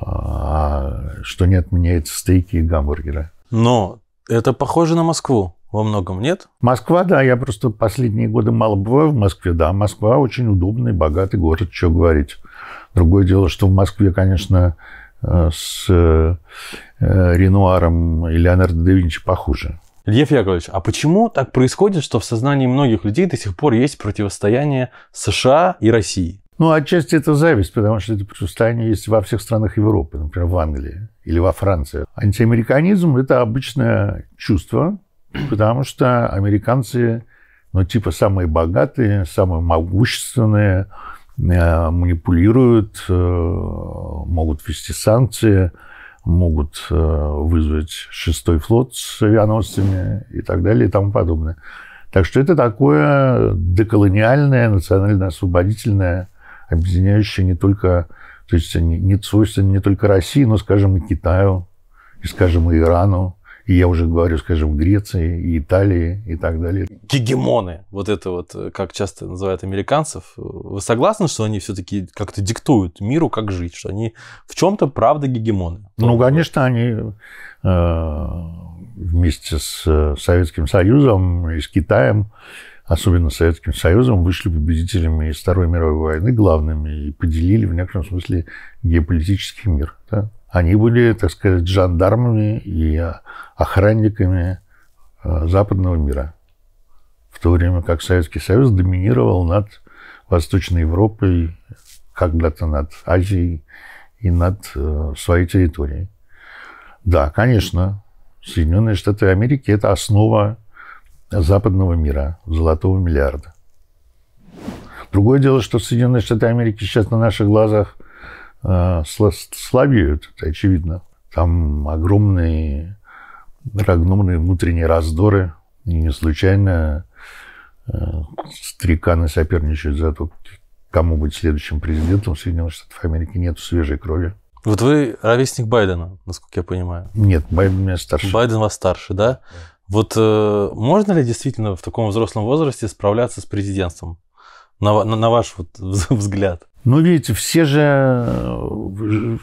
а что не отменяет стейки и гамбургеры. Но это похоже на Москву во многом, нет? Москва, да, я просто последние годы мало бываю в Москве, да, Москва очень удобный, богатый город, что говорить. Другое дело, что в Москве, конечно, э, с э, э, Ренуаром и Леонардо да Винчи похуже. Лев Яковлевич, а почему так происходит, что в сознании многих людей до сих пор есть противостояние США и России? Ну, отчасти это зависть, потому что это противостояние есть во всех странах Европы, например, в Англии или во Франции. Антиамериканизм – это обычное чувство, потому что американцы, ну, типа, самые богатые, самые могущественные, э, манипулируют, э, могут ввести санкции, могут э, вызвать шестой флот с авианосцами и так далее и тому подобное. Так что это такое деколониальное, национально-освободительное объединяющая не только, то есть они не свойственны не только России, но, скажем, и Китаю, и, скажем, и Ирану, и я уже говорю, скажем, Греции, и Италии, и так далее. Гегемоны, вот это вот, э, как часто называют американцев, вы согласны, что они все-таки как-то диктуют миру, как жить, что они в чем-то правда гегемоны? Ну, конечно, они э, вместе с э, Советским Союзом и с Китаем особенно Советским Союзом, вышли победителями из Второй мировой войны, главными, и поделили в некотором смысле геополитический мир. Да? Они были, так сказать, жандармами и охранниками э, западного мира. В то время как Советский Союз доминировал над Восточной Европой, когда-то над Азией и над э, своей территорией. Да, конечно, Соединенные Штаты Америки – это основа западного мира, золотого миллиарда. Другое дело, что Соединенные Штаты Америки сейчас на наших глазах э, слабеют, это очевидно. Там огромные, огромные внутренние раздоры. И не случайно э, стариканы соперничают за то, кому быть следующим президентом Соединенных Штатов Америки. Нет свежей крови. Вот вы ровесник Байдена, насколько я понимаю. Нет, Байден меня старше. Байден вас старше, да? Вот э, можно ли действительно в таком взрослом возрасте справляться с президентством? На, на, на ваш вот *laughs* взгляд. Ну, видите, все же э,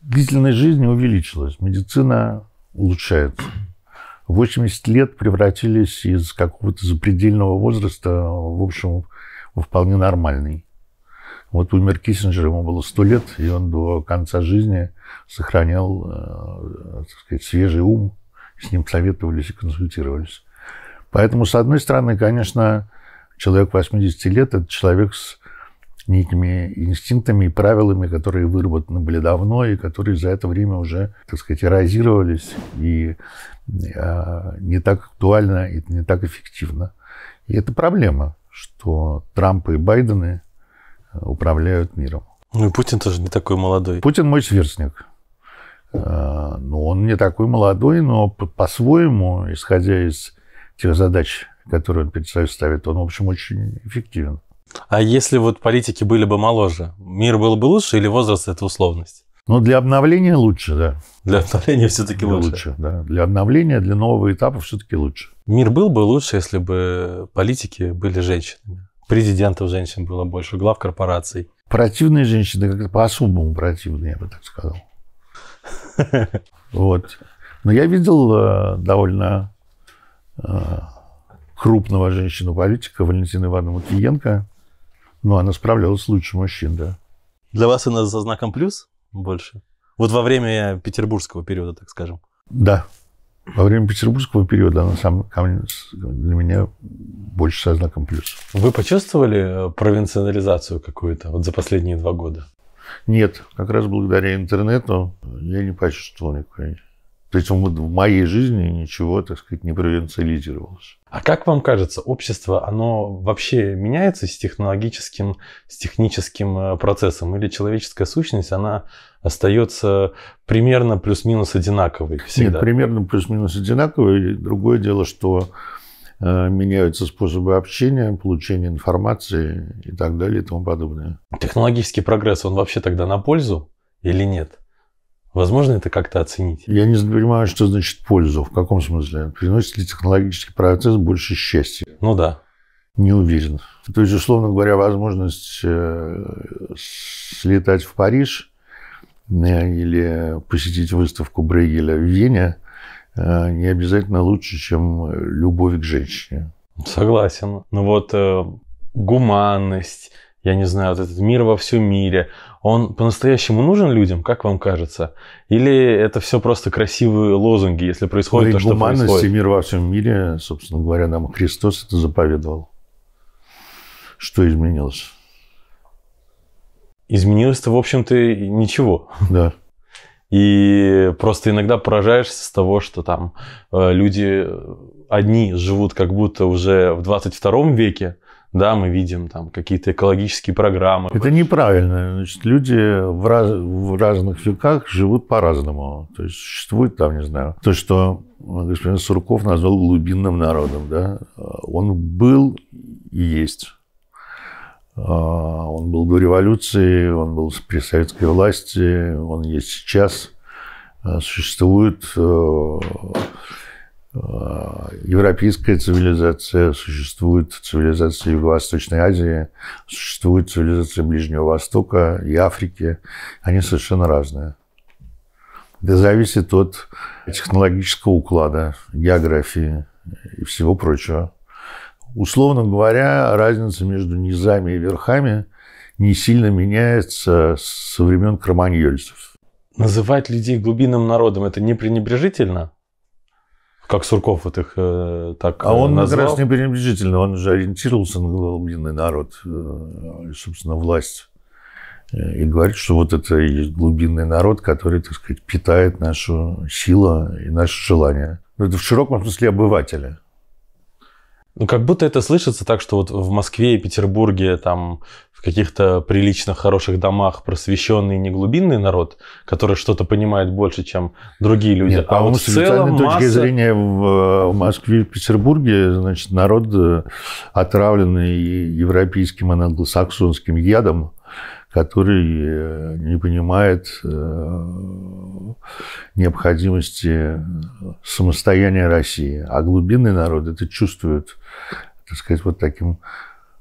длительность жизни увеличилась, медицина улучшается. 80 лет превратились из какого-то запредельного возраста, в общем, вполне нормальный. Вот умер Киссинджер, ему было 100 лет, и он до конца жизни сохранял э, так сказать, свежий ум с ним советовались и консультировались. Поэтому, с одной стороны, конечно, человек 80 лет – это человек с некими инстинктами и правилами, которые выработаны были давно и которые за это время уже, так сказать, эрозировались и а, не так актуально и не так эффективно. И это проблема, что Трамп и Байдены управляют миром. Ну и Путин тоже не такой молодой. Путин мой сверстник. Э, но он не такой молодой, но по-своему, исходя из тех задач, которые он перед собой ставит, он, в общем, очень эффективен. А если вот политики были бы моложе, мир был бы лучше или возраст – это условность? Ну, для обновления лучше, да. Для обновления все-таки лучше. лучше да. Для обновления, для нового этапа все-таки лучше. Мир был бы лучше, если бы политики были женщинами. Президентов женщин было больше, глав корпораций. Противные женщины, как-то по-особому противные, я бы так сказал. *laughs* Вот. Но я видел э, довольно э, крупного женщину-политика Валентина Ивановна Матвиенко. Но ну, она справлялась лучше мужчин, да. Для вас она за знаком плюс больше? Вот во время петербургского периода, так скажем. Да. Во время петербургского периода она сам для меня больше со знаком плюс. Вы почувствовали э, провинционализацию какую-то вот за последние два года? Нет, как раз благодаря интернету я не почувствовал никакой. То есть в моей жизни ничего, так сказать, не провинциализировалось. А как вам кажется, общество, оно вообще меняется с технологическим, с техническим э, процессом? Или человеческая сущность, она остается примерно плюс-минус одинаковой всегда? Нет, примерно плюс-минус одинаковой. Другое дело, что Э, меняются способы общения, получения информации и так далее и тому подобное. Технологический прогресс, он вообще тогда на пользу или нет? Возможно это как-то оценить? Я не понимаю, что значит пользу. В каком смысле? Приносит ли технологический процесс больше счастья? Ну да. Не уверен. То есть, условно говоря, возможность э, слетать в Париж э, или посетить выставку Брейгеля в Вене – Э, не обязательно лучше, чем э, любовь к женщине. Согласен. Ну вот э, гуманность, я не знаю, вот этот мир во всем мире, он по-настоящему нужен людям, как вам кажется? Или это все просто красивые лозунги, если происходит Говорить то, что гуманность происходит? и мир во всем мире, собственно говоря, нам Христос это заповедовал. Что изменилось? Изменилось-то, в общем-то, ничего. Да. И просто иногда поражаешься с того, что там э, люди одни живут как будто уже в 22 веке, да, мы видим там какие-то экологические программы. Это неправильно. Значит, люди в, раз, в разных веках живут по-разному. То есть существует там, не знаю, то, что э, господин Сурков назвал глубинным народом, да, э, он был и есть. А, он был до революции, он был при советской власти, он есть сейчас. Э, существует э, э, европейская цивилизация, существует цивилизация Юго-Восточной Азии, существует цивилизация Ближнего Востока и Африки. Они совершенно разные. Это зависит от технологического уклада, географии и всего прочего. Условно говоря, разница между низами и верхами не сильно меняется со времен кроманьольцев. Называть людей глубинным народом – это не пренебрежительно? Как Сурков вот их э, так А он назвал? как раз не пренебрежительно, он же ориентировался на глубинный народ, э, собственно, власть. Э, и говорит, что вот это и есть глубинный народ, который, так сказать, питает нашу силу и наше желание. Ну, это в широком смысле обывателя. Ну, как будто это слышится так, что вот в Москве и Петербурге, там, в каких-то приличных, хороших домах просвещенный не глубинный народ, который что-то понимает больше, чем другие люди. Нет, а вот в целом масса... точки зрения э, в Москве и Петербурге, значит, народ э, отравленный европейским англосаксонским ядом, который э, не понимает э, необходимости самостояния России. А глубинный народ это чувствует, так сказать, вот таким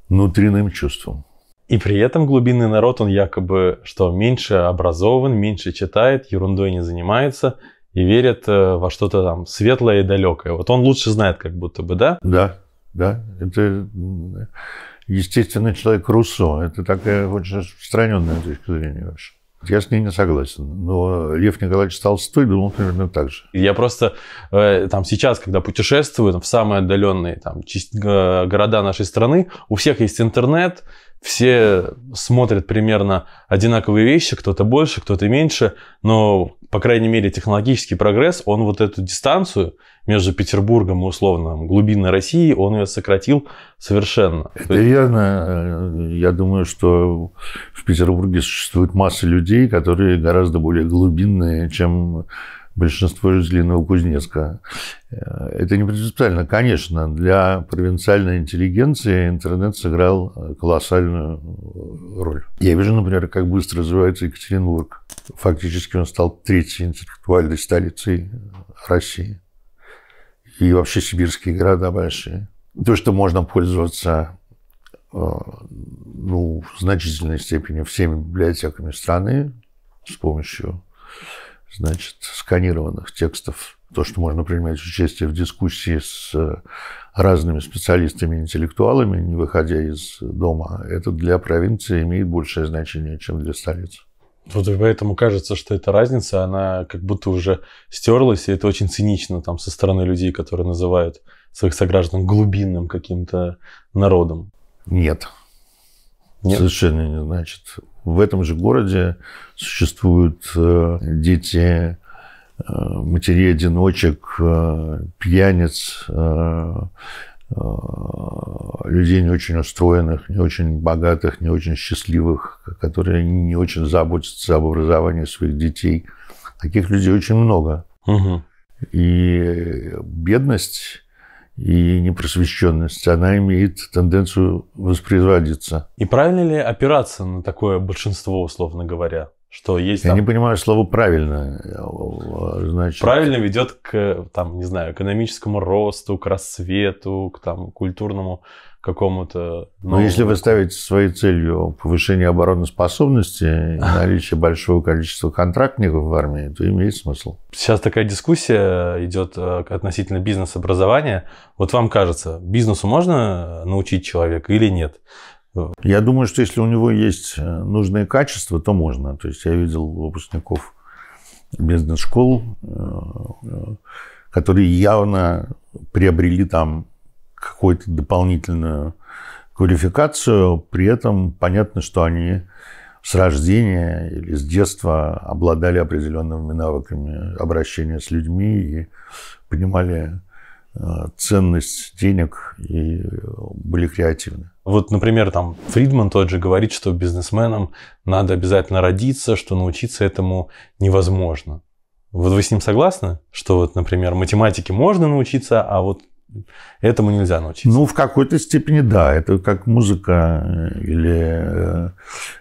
внутренним чувством. И при этом глубинный народ, он якобы что, меньше образован, меньше читает, ерундой не занимается и верит э, во что-то там светлое и далекое. Вот он лучше знает, как будто бы, да? Да, да. Это естественный человек Руссо. Это такая очень распространенная точка зрения вообще. Я с ней не согласен. Но Лев Николаевич Толстой думал примерно так же. Я просто э, там сейчас, когда путешествую в самые отдаленные там, э, города нашей страны, у всех есть интернет, все смотрят примерно одинаковые вещи, кто-то больше, кто-то меньше, но, по крайней мере, технологический прогресс, он вот эту дистанцию между Петербургом и, условно, глубинной Россией, он ее сократил совершенно. Это есть... верно. Э, я думаю, что в Петербурге существует масса людей, которые гораздо более глубинные, чем большинство жителей Новокузнецка. Э, это не принципиально. Конечно, для провинциальной интеллигенции интернет сыграл э, колоссальную э, роль. Я вижу, например, как быстро развивается Екатеринбург. Фактически он стал третьей интеллектуальной столицей России. И вообще сибирские города большие. То, что можно пользоваться ну, в значительной степени всеми библиотеками страны с помощью значит, сканированных текстов, то, что можно принимать участие в дискуссии с э, разными специалистами и интеллектуалами, не выходя из дома, это для провинции имеет большее значение, чем для столицы. Вот поэтому кажется, что эта разница, она как будто уже стерлась, и это очень цинично там со стороны людей, которые называют своих сограждан глубинным каким-то народом. Нет. Нет. Совершенно не значит. В этом же городе существуют э, дети э, матерей-одиночек, э, пьяниц, людей не очень устроенных, не очень богатых, не очень счастливых, которые не очень заботятся об образовании своих детей. Таких людей очень много. Угу. И бедность и непросвещенность, она имеет тенденцию воспроизводиться. И правильно ли опираться на такое большинство, условно говоря? Что есть там... Я не понимаю слово «правильно». Значит... Правильно ведет к, там, не знаю, экономическому росту, к рассвету, к там, культурному какому-то... Ну, новому... Но если вы ставите своей целью повышение обороноспособности и наличие большого количества контрактников в армии, то имеет смысл. Сейчас такая дискуссия идет э, относительно бизнес-образования. Вот вам кажется, бизнесу можно научить человека или нет? Я думаю, что если у него есть э, нужные качества, то можно. То есть я видел выпускников бизнес-школ, э, которые явно приобрели там какую-то дополнительную квалификацию, при этом понятно, что они с рождения или с детства обладали определенными навыками обращения с людьми и понимали э, ценность денег и были креативны. Вот, например, там Фридман тот же говорит, что бизнесменам надо обязательно родиться, что научиться этому невозможно. Вот вы с ним согласны, что вот, например, математике можно научиться, а вот Этому нельзя научиться. Ну, в какой-то степени да. Это как музыка э, или э,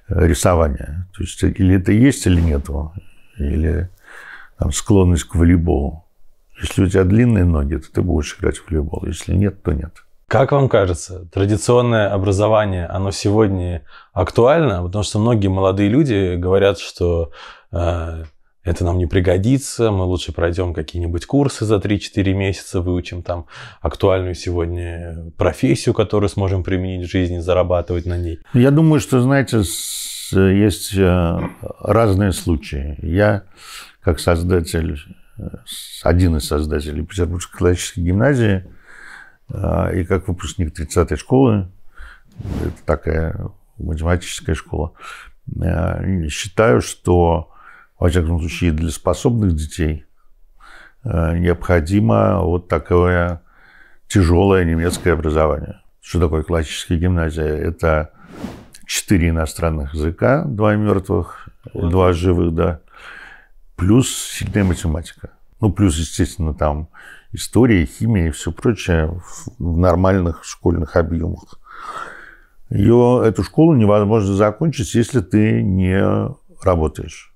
рисование. То есть, или это есть, или нету. Или там, склонность к волейболу. Если у тебя длинные ноги, то ты будешь играть в волейбол. Если нет, то нет. Как вам кажется, традиционное образование, оно сегодня актуально? Потому что многие молодые люди говорят, что э, это нам не пригодится, мы лучше пройдем какие-нибудь курсы за 3-4 месяца, выучим там актуальную сегодня профессию, которую сможем применить в жизни, зарабатывать на ней. Я думаю, что, знаете, есть э, разные случаи. Я, как создатель, э, один из создателей Петербургской классической гимназии э, и как выпускник 30-й школы, это такая математическая школа, считаю, что во всяком случае, для способных детей э, необходимо вот такое тяжелое немецкое образование. Что такое классическая гимназия? Это четыре иностранных языка, два мертвых, вот. два живых, да, плюс сильная математика. Ну, плюс, естественно, там история, химия и все прочее в нормальных школьных объемах. Ее, эту школу невозможно закончить, если ты не работаешь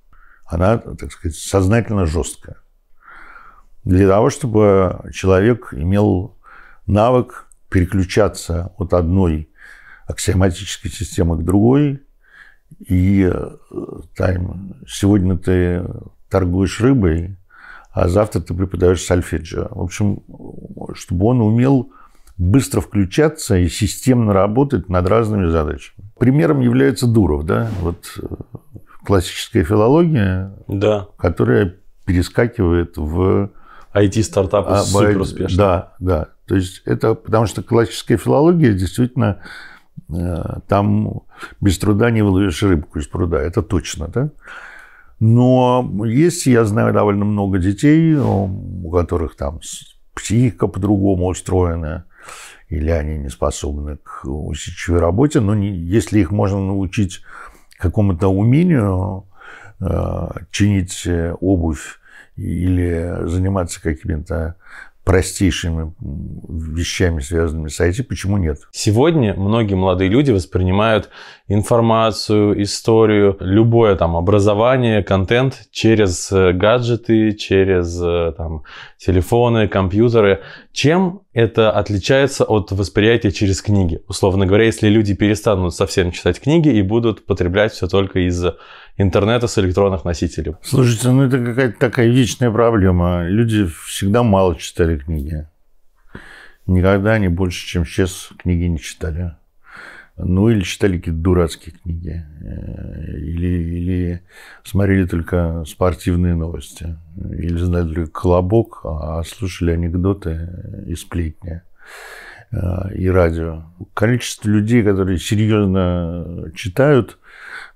она, так сказать, сознательно жесткая. Для того, чтобы человек имел навык переключаться от одной аксиоматической системы к другой. И э, там, сегодня ты торгуешь рыбой, а завтра ты преподаешь сольфеджио. В общем, чтобы он умел быстро включаться и системно работать над разными задачами. Примером является Дуров, да, вот э, классическая филология, да. которая перескакивает в... IT-стартапы а, суперуспешные. Да, да. То есть это потому что классическая филология действительно э, там без труда не выловишь рыбку из пруда, это точно, да? Но есть, я знаю, довольно много детей, у которых там психика по-другому устроена, или они не способны к усидчивой работе, но не, если их можно научить какому-то умению э, чинить э, обувь или заниматься какими-то простейшими вещами, связанными с IT, почему нет? Сегодня многие молодые люди воспринимают информацию, историю, любое там образование, контент через э, гаджеты, через э, там, телефоны, компьютеры. Чем это отличается от восприятия через книги? Условно говоря, если люди перестанут совсем читать книги и будут потреблять все только из интернета с электронных носителей. Слушайте, ну это какая-то такая вечная проблема. Люди всегда мало читали книги. Никогда они больше, чем сейчас, книги не читали. Ну, или читали какие-то дурацкие книги, э, или, или смотрели только спортивные новости, или знали только колобок, а слушали анекдоты и сплетни э, и радио. Количество людей, которые серьезно читают,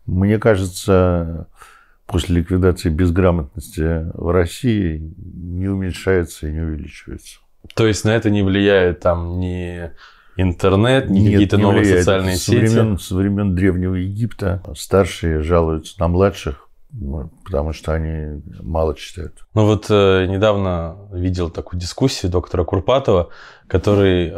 мне кажется, после ликвидации безграмотности в России не уменьшается и не увеличивается. То есть на это не влияет там ни интернет, ни Нет, какие-то не новые влияет. социальные со сети? Времен, со времен Древнего Египта старшие жалуются на младших, ну, потому что они мало читают. Ну вот э, недавно видел такую дискуссию доктора Курпатова, который э,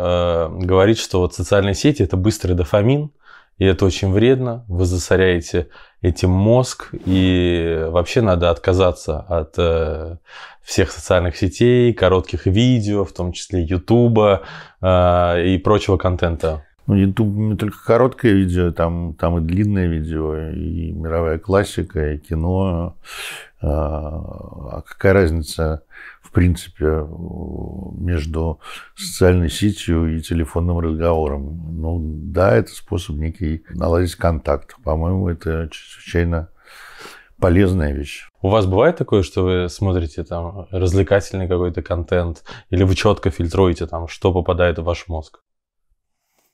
говорит, что вот социальные сети – это быстрый дофамин – и это очень вредно. Вы засоряете этим мозг. И вообще надо отказаться от э, всех социальных сетей, коротких видео, в том числе Ютуба э, и прочего контента. Ну, YouTube не только короткое видео, там, там и длинное видео, и мировая классика, и кино. А, а какая разница, принципе, между социальной сетью и телефонным разговором. Ну, да, это способ некий наладить контакт. По-моему, это чрезвычайно полезная вещь. У вас бывает такое, что вы смотрите там развлекательный какой-то контент, или вы четко фильтруете там, что попадает в ваш мозг?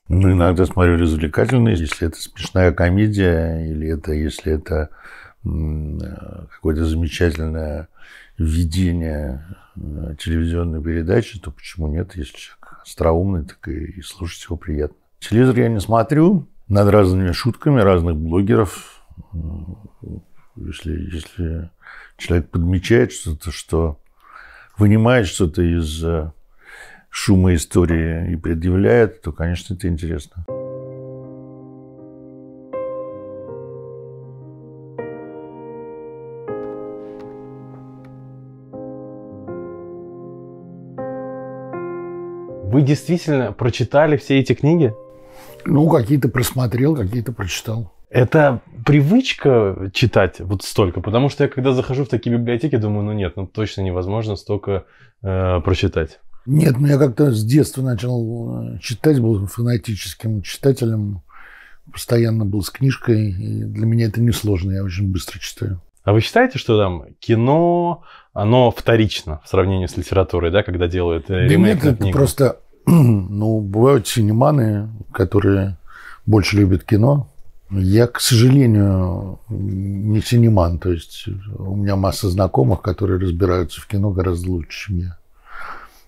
Ну, иногда смотрю развлекательные, если это смешная комедия, или это если это э, какое-то замечательное ведения э, телевизионной передачи, то почему нет, если человек остроумный, так и, и слушать его приятно. Телевизор я не смотрю, над разными шутками разных блогеров. Если, если человек подмечает что-то, что вынимает что-то из э, шума истории и предъявляет, то, конечно, это интересно. Вы действительно прочитали все эти книги? Ну, какие-то просмотрел, какие-то прочитал. Это привычка читать вот столько, потому что я когда захожу в такие библиотеки, думаю, ну нет, ну точно невозможно столько э, прочитать. Нет, ну я как-то с детства начал э, читать, был фанатическим читателем, постоянно был с книжкой, и для меня это несложно, я очень быстро читаю. А вы считаете, что там кино, оно вторично в сравнении с литературой, да, когда делают э, да ремейк нет, это просто *clears throat* Ну, бывают синеманы, которые больше любят кино. Я, к сожалению, не синеман. То есть у меня масса знакомых, которые разбираются в кино гораздо лучше, чем я.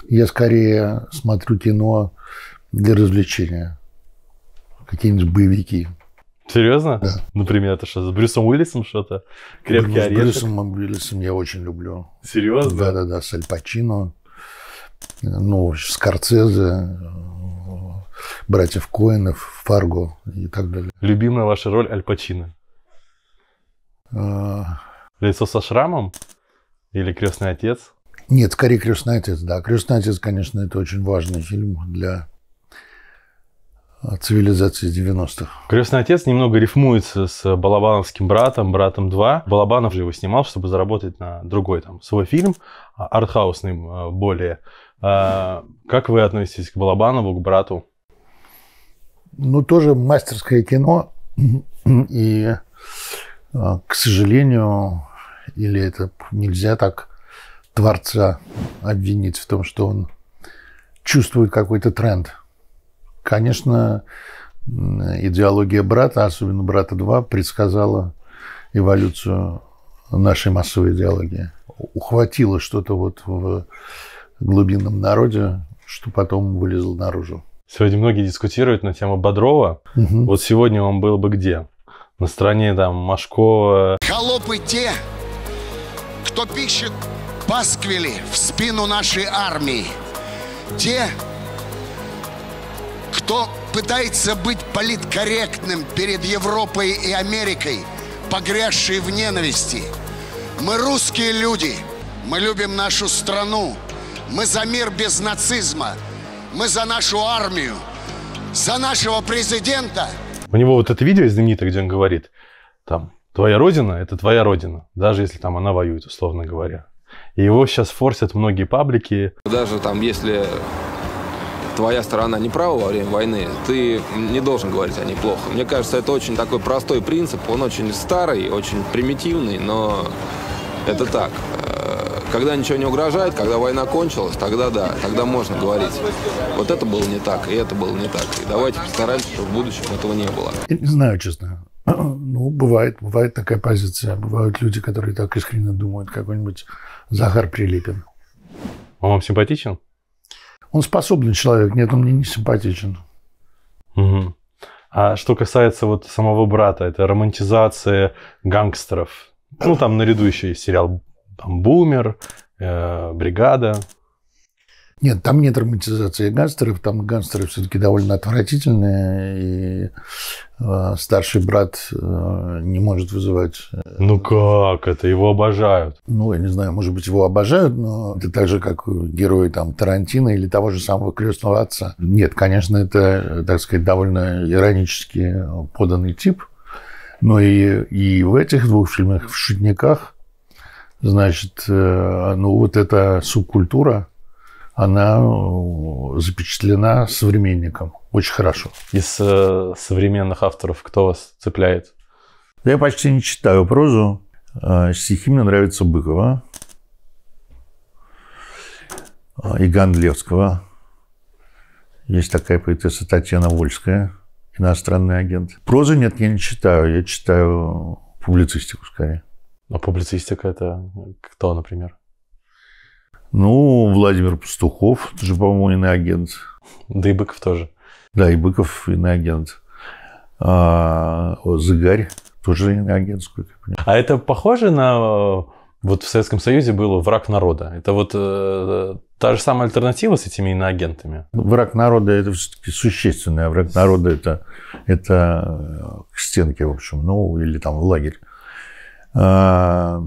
Я скорее смотрю кино для развлечения. Какие-нибудь боевики. Серьезно? Да. Например, это что, с Брюсом Уиллисом что-то? Крепкий орешек? С Брюсом Уиллисом я очень люблю. Серьезно? Да-да-да, с Аль Пачино ну, в Скорцезе, братьев Коинов, Фарго и так далее. Любимая ваша роль Аль Пачино? А... Лицо со шрамом или Крестный отец? Нет, скорее Крестный отец, да. Крестный отец, конечно, это очень важный фильм для цивилизации 90-х. «Крестный отец» немного рифмуется с «Балабановским братом», «Братом 2». Балабанов же его снимал, чтобы заработать на другой там свой фильм, а артхаусный э, более. А, как вы относитесь к Балабанову, к брату? Ну, тоже мастерское кино. И, а, к сожалению, или это нельзя так творца обвинить в том, что он чувствует какой-то тренд. Конечно, идеология брата, особенно брата 2, предсказала эволюцию нашей массовой идеологии. Ухватило что-то вот в глубинном народе, что потом вылезло наружу. Сегодня многие дискутируют на тему Бодрова. Угу. Вот сегодня он был бы где? На стороне там Машкова. Холопы те, кто пишет пасквили в спину нашей армии. Те, кто пытается быть политкорректным перед Европой и Америкой, погрязшей в ненависти. Мы русские люди, мы любим нашу страну, мы за мир без нацизма. Мы за нашу армию. За нашего президента. У него вот это видео знаменитое, где он говорит, там, твоя родина – это твоя родина, даже если там она воюет, условно говоря. И его сейчас форсят многие паблики. Даже там, если твоя сторона не права во время войны, ты не должен говорить о ней плохо. Мне кажется, это очень такой простой принцип. Он очень старый, очень примитивный, но это так. Когда ничего не угрожает, когда война кончилась, тогда да, тогда можно говорить. Вот это было не так, и это было не так. И давайте постараемся, чтобы в будущем этого не было. Я не знаю, честно. *clears throat* Ну, бывает, бывает такая позиция. Бывают люди, которые так искренне думают, какой-нибудь Захар Прилепин. Он вам симпатичен? Он способный человек, нет, он мне не симпатичен. Угу. А что касается вот самого брата, это романтизация гангстеров. Ну, там наряду еще есть сериал там, бумер, э, бригада. Нет, там нет романтизации гангстеров, там гангстеры все-таки довольно отвратительные, и э, старший брат э, не может вызывать... Э, ну как это, его обожают. Ну, я не знаю, может быть, его обожают, но это так же, как герои там Тарантино или того же самого крестного отца. Нет, конечно, это, так сказать, довольно иронически поданный тип, но и, и в этих двух фильмах, в «Шутниках», Значит, э, ну вот эта субкультура, она э, запечатлена современником очень хорошо. Из э, современных авторов кто вас цепляет? Да я почти не читаю прозу. Э, стихи мне нравятся Быкова и Гандлевского. Есть такая поэтесса Татьяна Вольская, иностранный агент. Прозы нет, я не читаю. Я читаю публицистику скорее. А публицистика это кто, например? Ну, Владимир Пастухов, это же, по-моему, иноагент. Да и Быков тоже. Да, и Быков иноагент. А, Зыгарь тоже иноагент, сколько я понимаю. А это похоже на... Э, вот в Советском Союзе было враг народа. Это вот э, та же самая альтернатива с этими иноагентами. Враг народа это все-таки существенное. Враг народа это, это э, к стенке, в общем, ну или там в лагерь. А,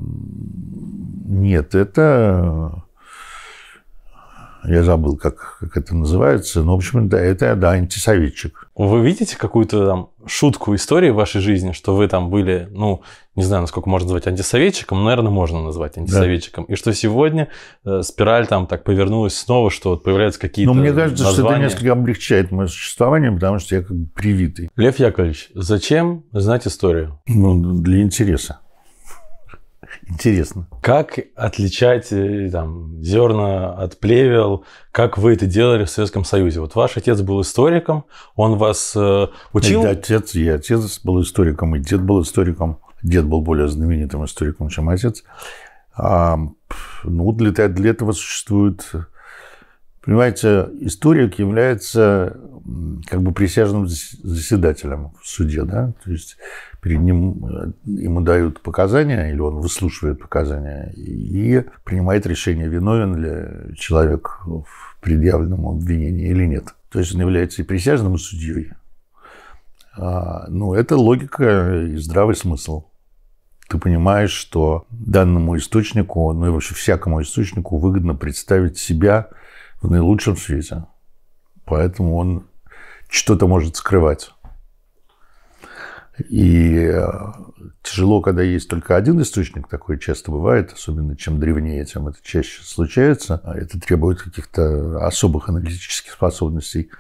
нет, это... Я забыл, как, как это называется. Но, в общем, да, это, да, антисоветчик. Вы видите какую-то там шутку истории в вашей жизни, что вы там были, ну, не знаю, насколько можно назвать антисоветчиком, наверное, можно назвать антисоветчиком. Да. И что сегодня э, спираль там так повернулась снова, что вот появляются какие-то Ну, мне кажется, названия. что это несколько облегчает мое существование, потому что я как бы привитый. Лев Яковлевич, зачем знать историю? Ну, для интереса. Интересно. Как отличать э, там, зерна от плевел? Как вы это делали в Советском Союзе? Вот ваш отец был историком, он вас э, учил? Нет, отец, и отец был историком, и дед был историком. Дед был более знаменитым историком, чем отец. А, ну, для, для этого существует Понимаете, историк является как бы присяжным заседателем в суде, да, то есть перед ним э, ему дают показания, или он выслушивает показания и принимает решение, виновен ли человек в предъявленном обвинении или нет. То есть он является и присяжным и судьей. А, ну, это логика и здравый смысл. Ты понимаешь, что данному источнику, ну и вообще всякому источнику выгодно представить себя – в наилучшем свете. Поэтому он что-то может скрывать. И э, тяжело, когда есть только один источник, такое часто бывает, особенно чем древнее, тем это чаще случается. Это требует каких-то особых аналитических способностей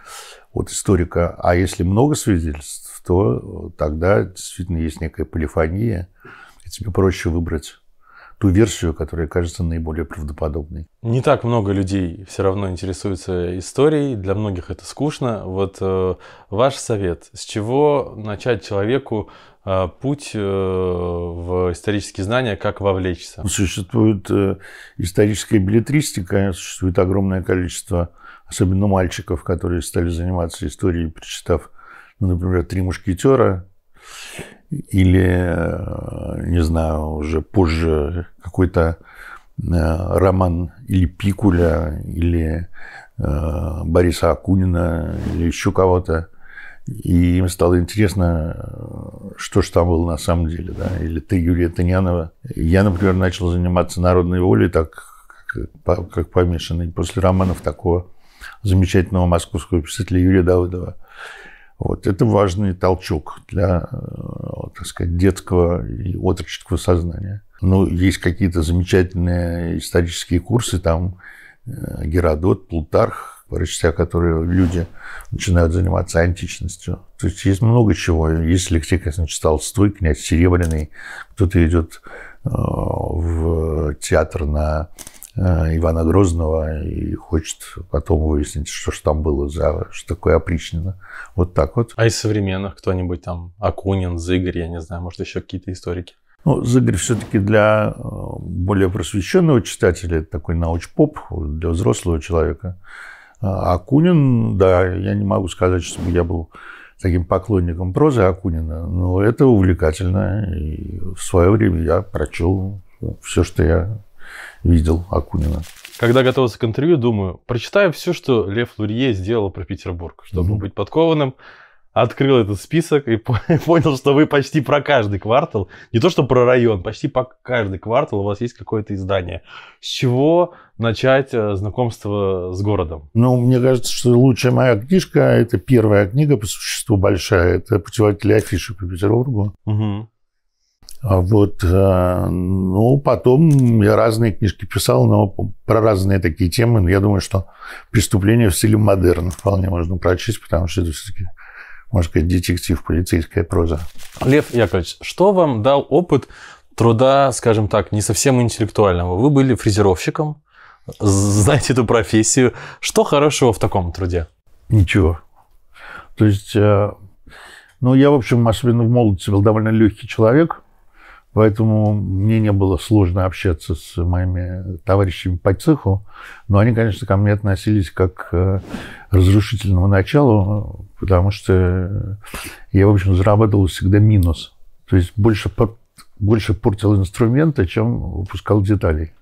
от историка. А если много свидетельств, то тогда действительно есть некая полифония, и тебе проще выбрать ту версию, которая кажется наиболее правдоподобной. Не так много людей все равно интересуются историей, для многих это скучно. Вот э, ваш совет, с чего начать человеку э, путь э, в исторические знания, как вовлечься? Существует э, историческая билетристика, существует огромное количество, особенно мальчиков, которые стали заниматься историей, прочитав, ну, например, «Три мушкетера», или, э, не знаю, уже позже какой-то э, роман или Пикуля, или э, Бориса Акунина, или еще кого-то. И им стало интересно, что же там было на самом деле. Да? Или ты, Юрия Таньянова. Я, например, начал заниматься народной волей, так как помешанный, после романов такого замечательного московского писателя Юрия Давыдова. Вот. Это важный толчок для, э, так сказать, детского и отроческого сознания. Но ну, есть какие-то замечательные исторические курсы, там э, Геродот, Плутарх, прочтя которые люди начинают заниматься античностью. То есть есть много чего. Есть лексика, я читал Толстой, князь Серебряный. Кто-то идет э, в театр на Э, Ивана Грозного и хочет потом выяснить, что же там было за что такое опричнина. Вот так вот. А из современных кто-нибудь там Акунин, Зыгорь, я не знаю, может, еще какие-то историки? Ну, Зыгорь все-таки для э, более просвещенного читателя, это такой науч-поп, для взрослого человека. А Акунин, да, я не могу сказать, что я был таким поклонником прозы Акунина, но это увлекательно. И в свое время я прочел все, что я видел Акунина. Когда готовился к интервью, думаю, прочитаю все, что Лев Лурье сделал про Петербург, чтобы угу. быть подкованным. Открыл этот список и *laughs* понял, что вы почти про каждый квартал, не то что про район, почти по каждый квартал у вас есть какое-то издание. С чего начать э, знакомство с городом? Ну, мне кажется, что лучшая моя книжка – это первая книга по существу большая, это путеводитель афиши по Петербургу. Угу. А вот. Э, ну, потом я разные книжки писал, но про разные такие темы. Но я думаю, что преступление в стиле модерн вполне можно прочесть, потому что это все-таки, можно сказать, детектив, полицейская проза. Лев Яковлевич, что вам дал опыт труда, скажем так, не совсем интеллектуального? Вы были фрезеровщиком, знаете эту профессию. Что хорошего в таком труде? Ничего. То есть, э, ну, я, в общем, особенно в молодости был довольно легкий человек – Поэтому мне не было сложно общаться с моими товарищами по цеху, но они, конечно, ко мне относились как э, к разрушительному началу, потому что я, в общем, зарабатывал всегда минус. То есть больше, больше портил инструменты, чем выпускал деталей.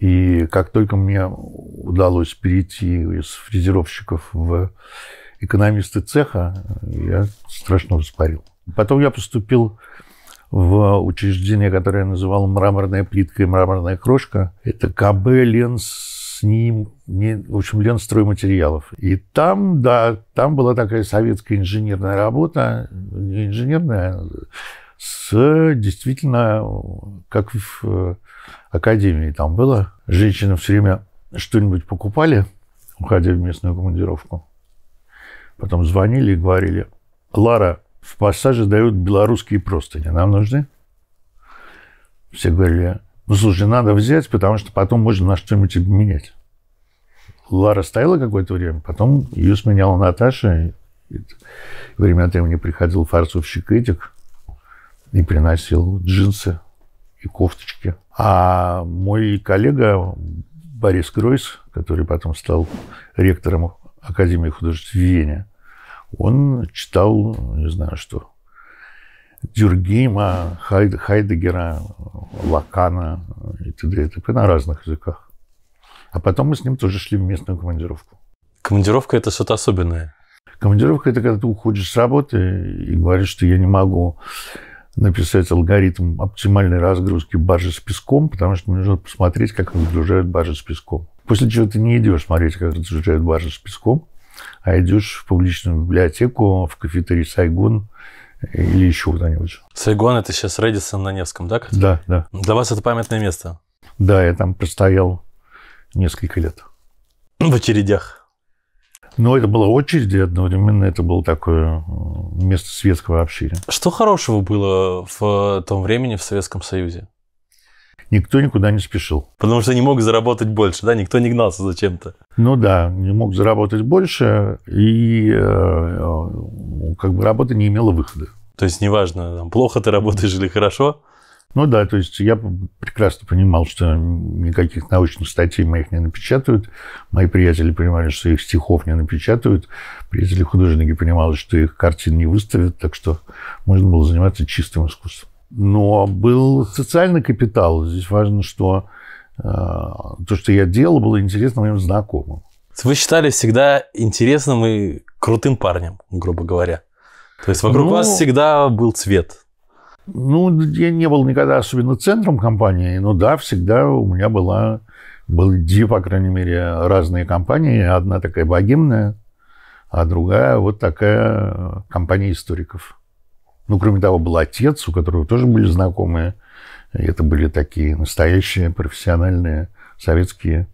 И как только мне удалось перейти из фрезеровщиков в экономисты цеха, я страшно воспарил. Потом я поступил в учреждение, которое я называл «Мраморная плитка и мраморная крошка». Это КБ Ленс с ним, не, в общем, Ленс стройматериалов. И там, да, там была такая советская инженерная работа, не инженерная, а с действительно, как в э, академии там было, женщины все время что-нибудь покупали, уходя в местную командировку. Потом звонили и говорили, Лара, в пассаже дают белорусские простыни. Нам нужны? Все говорили, ну, слушай, надо взять, потому что потом можно на что-нибудь менять. Лара стояла какое-то время, потом ее сменяла Наташа. И время от времени приходил фарцовщик Эдик и приносил джинсы и кофточки. А мой коллега Борис Кройс, который потом стал ректором Академии художеств в Вене, он читал, не знаю что, Дюргима, Хайд, Хайдегера, Лакана и т.д. и т.п. на разных языках. А потом мы с ним тоже шли в местную командировку. Командировка – это что-то особенное. Командировка – это когда ты уходишь с работы и говоришь, что я не могу написать алгоритм оптимальной разгрузки баржи с песком, потому что мне нужно посмотреть, как разгружают баржи с песком. После чего ты не идешь смотреть, как разгружают баржи с песком, а идешь в публичную библиотеку, в кафетерий Сайгон, или еще куда-нибудь. Сайгон – это сейчас Редисон на Невском, да? Да, да. Для вас это памятное место? Да, я там простоял несколько лет. Ну, в очередях? Но это была очередь, и одновременно это было такое место светского общения. Что хорошего было в э, том времени в Советском Союзе? никто никуда не спешил. Потому что не мог заработать больше, да? Никто не гнался за чем-то. Ну да, не мог заработать больше, и э, э, как бы работа не имела выхода. То есть неважно, плохо ты работаешь или хорошо. Ну да, то есть я прекрасно понимал, что никаких научных статей моих не напечатают. Мои приятели понимали, что их стихов не напечатают. Приятели художники понимали, что их картин не выставят. Так что можно было заниматься чистым искусством но был социальный капитал. Здесь важно, что э, то, что я делал, было интересно моим знакомым. Вы считали всегда интересным и крутым парнем, грубо говоря. То есть вокруг ну, вас всегда был цвет. Ну, я не был никогда особенно центром компании, но да, всегда у меня была, были две, по крайней мере, разные компании. Одна такая богемная, а другая вот такая э, компания историков. Ну, кроме того, был отец, у которого тоже были знакомые. И это были такие настоящие, профессиональные, советские,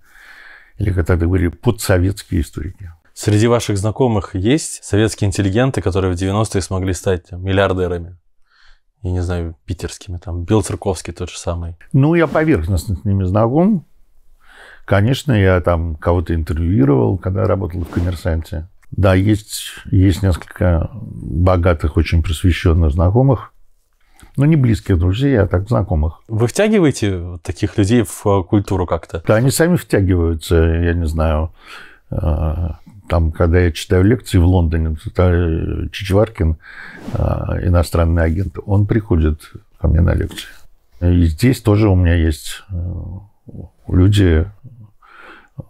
или, как тогда говорили, подсоветские историки. Среди ваших знакомых есть советские интеллигенты, которые в 90-е смогли стать миллиардерами? Я не знаю, питерскими, там, Билл Церковский тот же самый. Ну, я поверхностно с ними знаком. Конечно, я там кого-то интервьюировал, когда работал в «Коммерсанте». Да, есть, есть несколько богатых, очень просвещенных знакомых, ну, не близких друзей, а так знакомых. Вы втягиваете таких людей в э, культуру как-то? Да, они сами втягиваются, я не знаю. Э, там, когда я читаю лекции в Лондоне, э, Чичваркин, иностранный агент, он приходит ко мне на лекции. И здесь тоже у меня есть люди,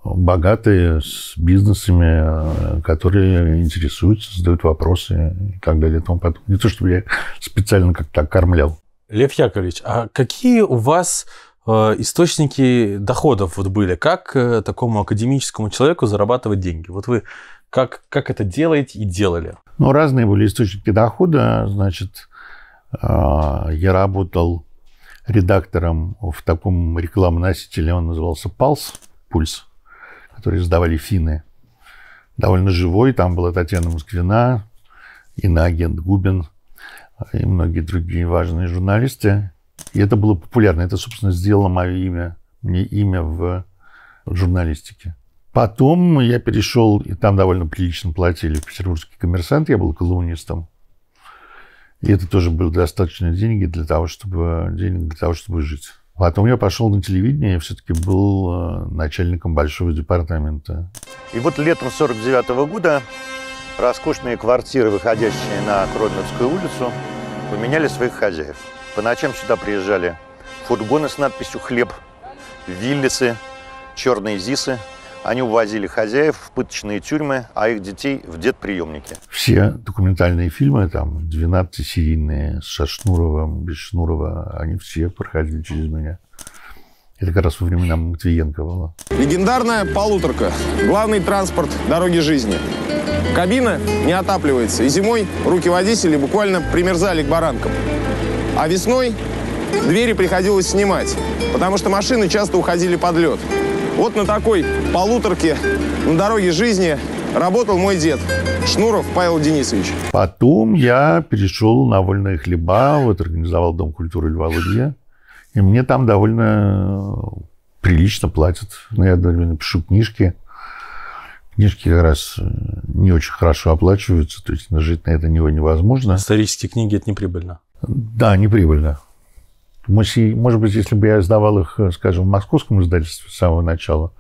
богатые, с бизнесами, э, которые интересуются, задают вопросы и так далее и тому подобное. Не то, чтобы я специально как-то кормлял. Лев Яковлевич, а какие у вас э, источники доходов вот были? Как э, такому академическому человеку зарабатывать деньги? Вот вы как, как это делаете и делали? Ну, разные были источники дохода. Значит, я работал редактором в таком рекламном рекламоносителе, он назывался «Палс», «Пульс» который сдавали финны. Довольно живой. Там была Татьяна Москвина, иноагент Губин и многие другие важные журналисты. И это было популярно. Это, собственно, сделало мое имя, мне имя в журналистике. Потом я перешел, и там довольно прилично платили в петербургский коммерсант, я был колумнистом. И это тоже были достаточные деньги для того, чтобы, денег для того, чтобы жить. Потом я пошел на телевидение, я все-таки был э, начальником большого департамента. И вот летом 49 -го года роскошные квартиры, выходящие на Кровницкую улицу, поменяли своих хозяев. По ночам сюда приезжали фургоны с надписью «Хлеб», виллисы, черные зисы – они увозили хозяев в пыточные тюрьмы, а их детей в детприемники. Все документальные фильмы, там, 12-серийные, со Шнуровым, без Шнурова, они все проходили через меня. Это как раз во времена Матвиенко было. Легендарная полуторка. Главный транспорт дороги жизни. Кабина не отапливается, и зимой руки водителей буквально примерзали к баранкам. А весной двери приходилось снимать, потому что машины часто уходили под лед. Вот на такой полуторке на дороге жизни работал мой дед Шнуров Павел Денисович. Потом я перешел на вольные хлеба, вот организовал Дом культуры Льва Лудья. И мне там довольно э, прилично платят. Но ну, я одновременно пишу книжки. Книжки как раз э, не очень хорошо оплачиваются, то есть жить на это него невозможно. Исторические книги – это неприбыльно. Да, неприбыльно может быть, если бы я издавал их, э, скажем, в московском издательстве с самого начала,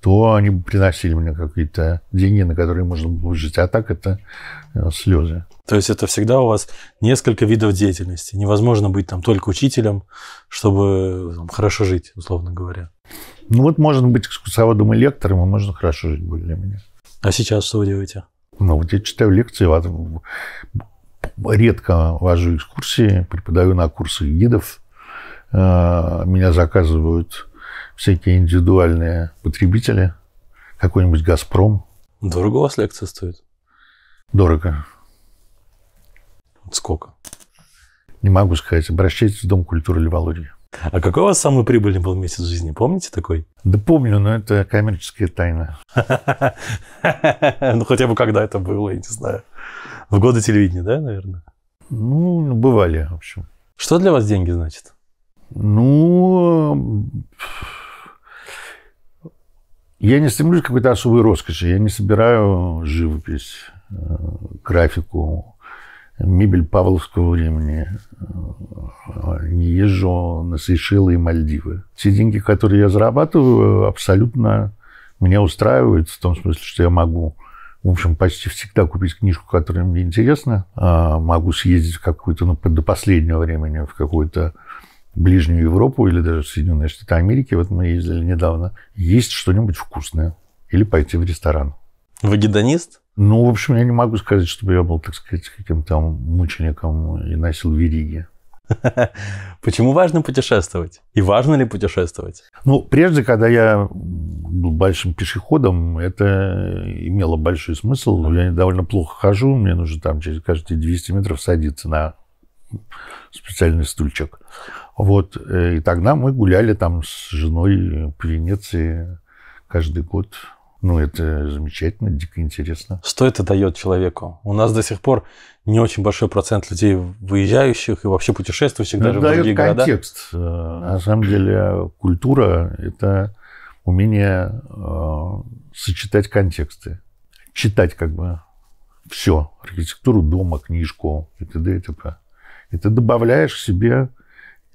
то они бы приносили мне какие-то деньги, на которые можно было жить. А так это э, слезы. То есть это всегда у вас несколько видов деятельности. Невозможно быть там только учителем, чтобы э, там, хорошо жить, условно говоря. Ну вот можно быть экскурсоводом и лектором, и можно хорошо жить более-менее. А сейчас что вы делаете? Ну вот я читаю лекции, редко вожу экскурсии, преподаю на курсы гидов, а, меня заказывают всякие индивидуальные потребители, какой-нибудь «Газпром». Дорого у вас лекция стоит? Дорого. Сколько? Не могу сказать. Обращайтесь в Дом культуры Льва А какой у вас самый прибыльный был месяц в жизни? Помните такой? Да помню, но это коммерческая тайна. *laughs* Ну, хотя бы когда это было, я не знаю. В годы телевидения, да, наверное? Ну, бывали, в общем. Что для вас деньги значит? Ну, я не стремлюсь к какой-то особой роскоши. Я не собираю живопись, э, графику, мебель павловского времени. Э, не езжу на Сейшелы и Мальдивы. Те деньги, которые я зарабатываю, абсолютно меня устраивают в том смысле, что я могу в общем, почти всегда купить книжку, которая мне интересна. А могу съездить в какую-то, ну, до последнего времени, в какую-то Ближнюю Европу или даже Соединенные Штаты Америки, вот мы ездили недавно, есть что-нибудь вкусное или пойти в ресторан. Вы гедонист? Ну, в общем, я не могу сказать, чтобы я был, так сказать, каким-то мучеником и носил вериги. *laughs* Почему важно путешествовать? И важно ли путешествовать? Ну, прежде, когда я был большим пешеходом, это имело большой смысл. Я довольно плохо хожу, мне нужно там через каждые 200 метров садиться на специальный стульчик. Вот, э, и тогда мы гуляли там с женой э, по Венеции каждый год. Ну, это замечательно, дико интересно. Что это дает человеку? У нас до сих пор не очень большой процент людей выезжающих и вообще путешествующих ну, даже в другие города. Это дает контекст. Э, на самом деле культура – это умение сочетать контексты. Читать как бы все. Архитектуру дома, книжку и т.д. и т.п. И ты добавляешь себе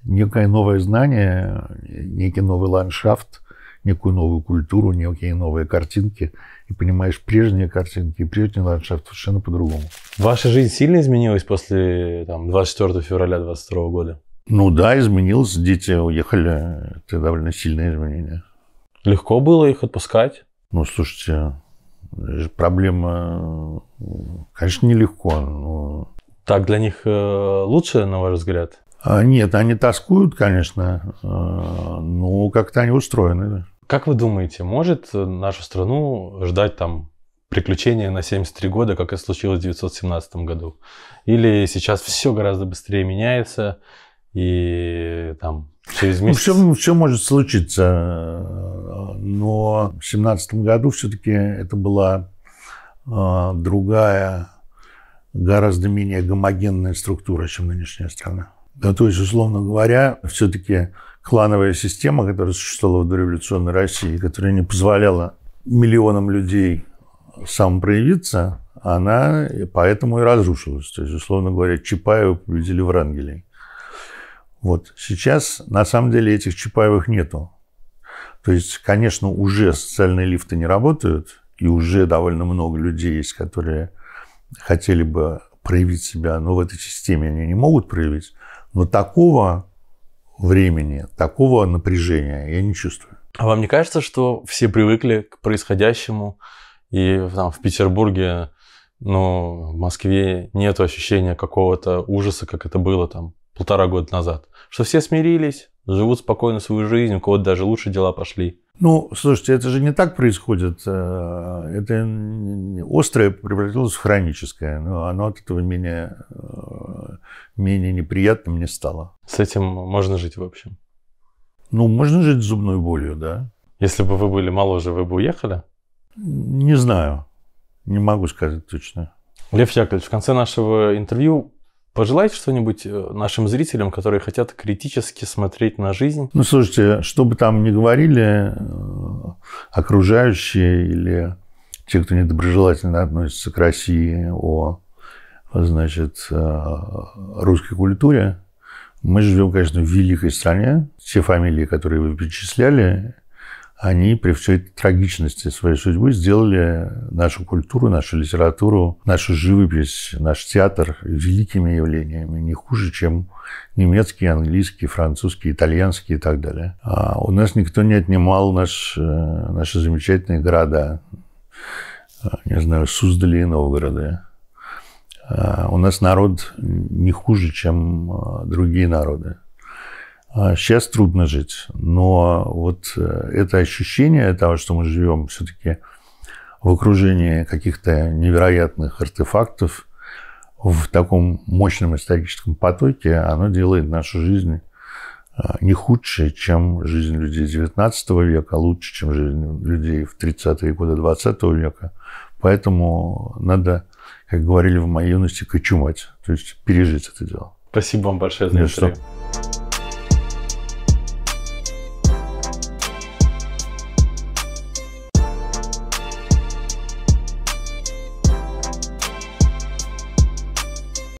некое новое знание, некий новый ландшафт, некую новую культуру, некие новые картинки. И понимаешь прежние картинки, и прежний ландшафт совершенно по-другому. Ваша жизнь сильно изменилась после там, 24 февраля 22 года? Ну да, изменилось. Дети уехали. Это довольно сильное изменение. Легко было их отпускать? Ну, слушайте, проблема, конечно, нелегко. Но... Так для них э, лучше, на ваш взгляд? А, нет, они тоскуют, конечно, э, но как-то они устроены. Как вы думаете, может э, нашу страну ждать там приключения на 73 года, как это случилось в 1917 году? Или сейчас все гораздо быстрее меняется, и там через ну, месяц... Ну, все, все может случиться, э, но в 1917 году все-таки это была другая, гораздо менее гомогенная структура, чем нынешняя страна. То есть, условно говоря, все-таки клановая система, которая существовала в дореволюционной России, которая не позволяла миллионам людей самопроявиться, она поэтому и разрушилась. То есть, условно говоря, Чапаева победили в Рангеле. Вот. Сейчас, на самом деле, этих Чапаевых нету. То есть, конечно, уже социальные лифты не работают, и уже довольно много людей есть, которые хотели бы проявить себя, но в этой системе они не могут проявить. Но такого времени, такого напряжения я не чувствую. А вам не кажется, что все привыкли к происходящему, и там, в Петербурге, ну, в Москве нет ощущения какого-то ужаса, как это было там полтора года назад, что все смирились, живут спокойно свою жизнь, у кого-то даже лучше дела пошли. Ну, слушайте, это же не так происходит. Э, это острое превратилось в хроническое, но оно от этого менее, э, менее неприятным не стало. С этим можно жить, в общем? Ну, можно жить с зубной болью, да. Если бы вы были моложе, вы бы уехали? Не знаю. Не могу сказать точно. Лев Яковлевич, в конце нашего интервью Пожелайте что-нибудь э, нашим зрителям, которые хотят критически смотреть на жизнь. Ну, слушайте, что бы там ни говорили э, окружающие или те, кто недоброжелательно относится к России, о значит, э, русской культуре, мы живем, конечно, в великой стране. Все фамилии, которые вы перечисляли, они при всей трагичности своей судьбы сделали нашу культуру, нашу литературу, нашу живопись, наш театр великими явлениями, не хуже, чем немецкие, английские, французские, итальянские и так далее. А у нас никто не отнимал наш, э, наши замечательные города, э, не знаю, Суздали и Новгороды. А у нас народ не хуже, чем э, другие народы. А сейчас трудно жить, но вот э, это ощущение того, что мы живем все-таки в окружении каких-то невероятных артефактов, в таком мощном историческом потоке, оно делает нашу жизнь э, не худшей, чем жизнь людей XIX века, а лучше, чем жизнь людей в 30-е годы XX века. Поэтому надо, как говорили в моей юности, кочумать, то есть пережить это дело. Спасибо вам большое за ну интервью.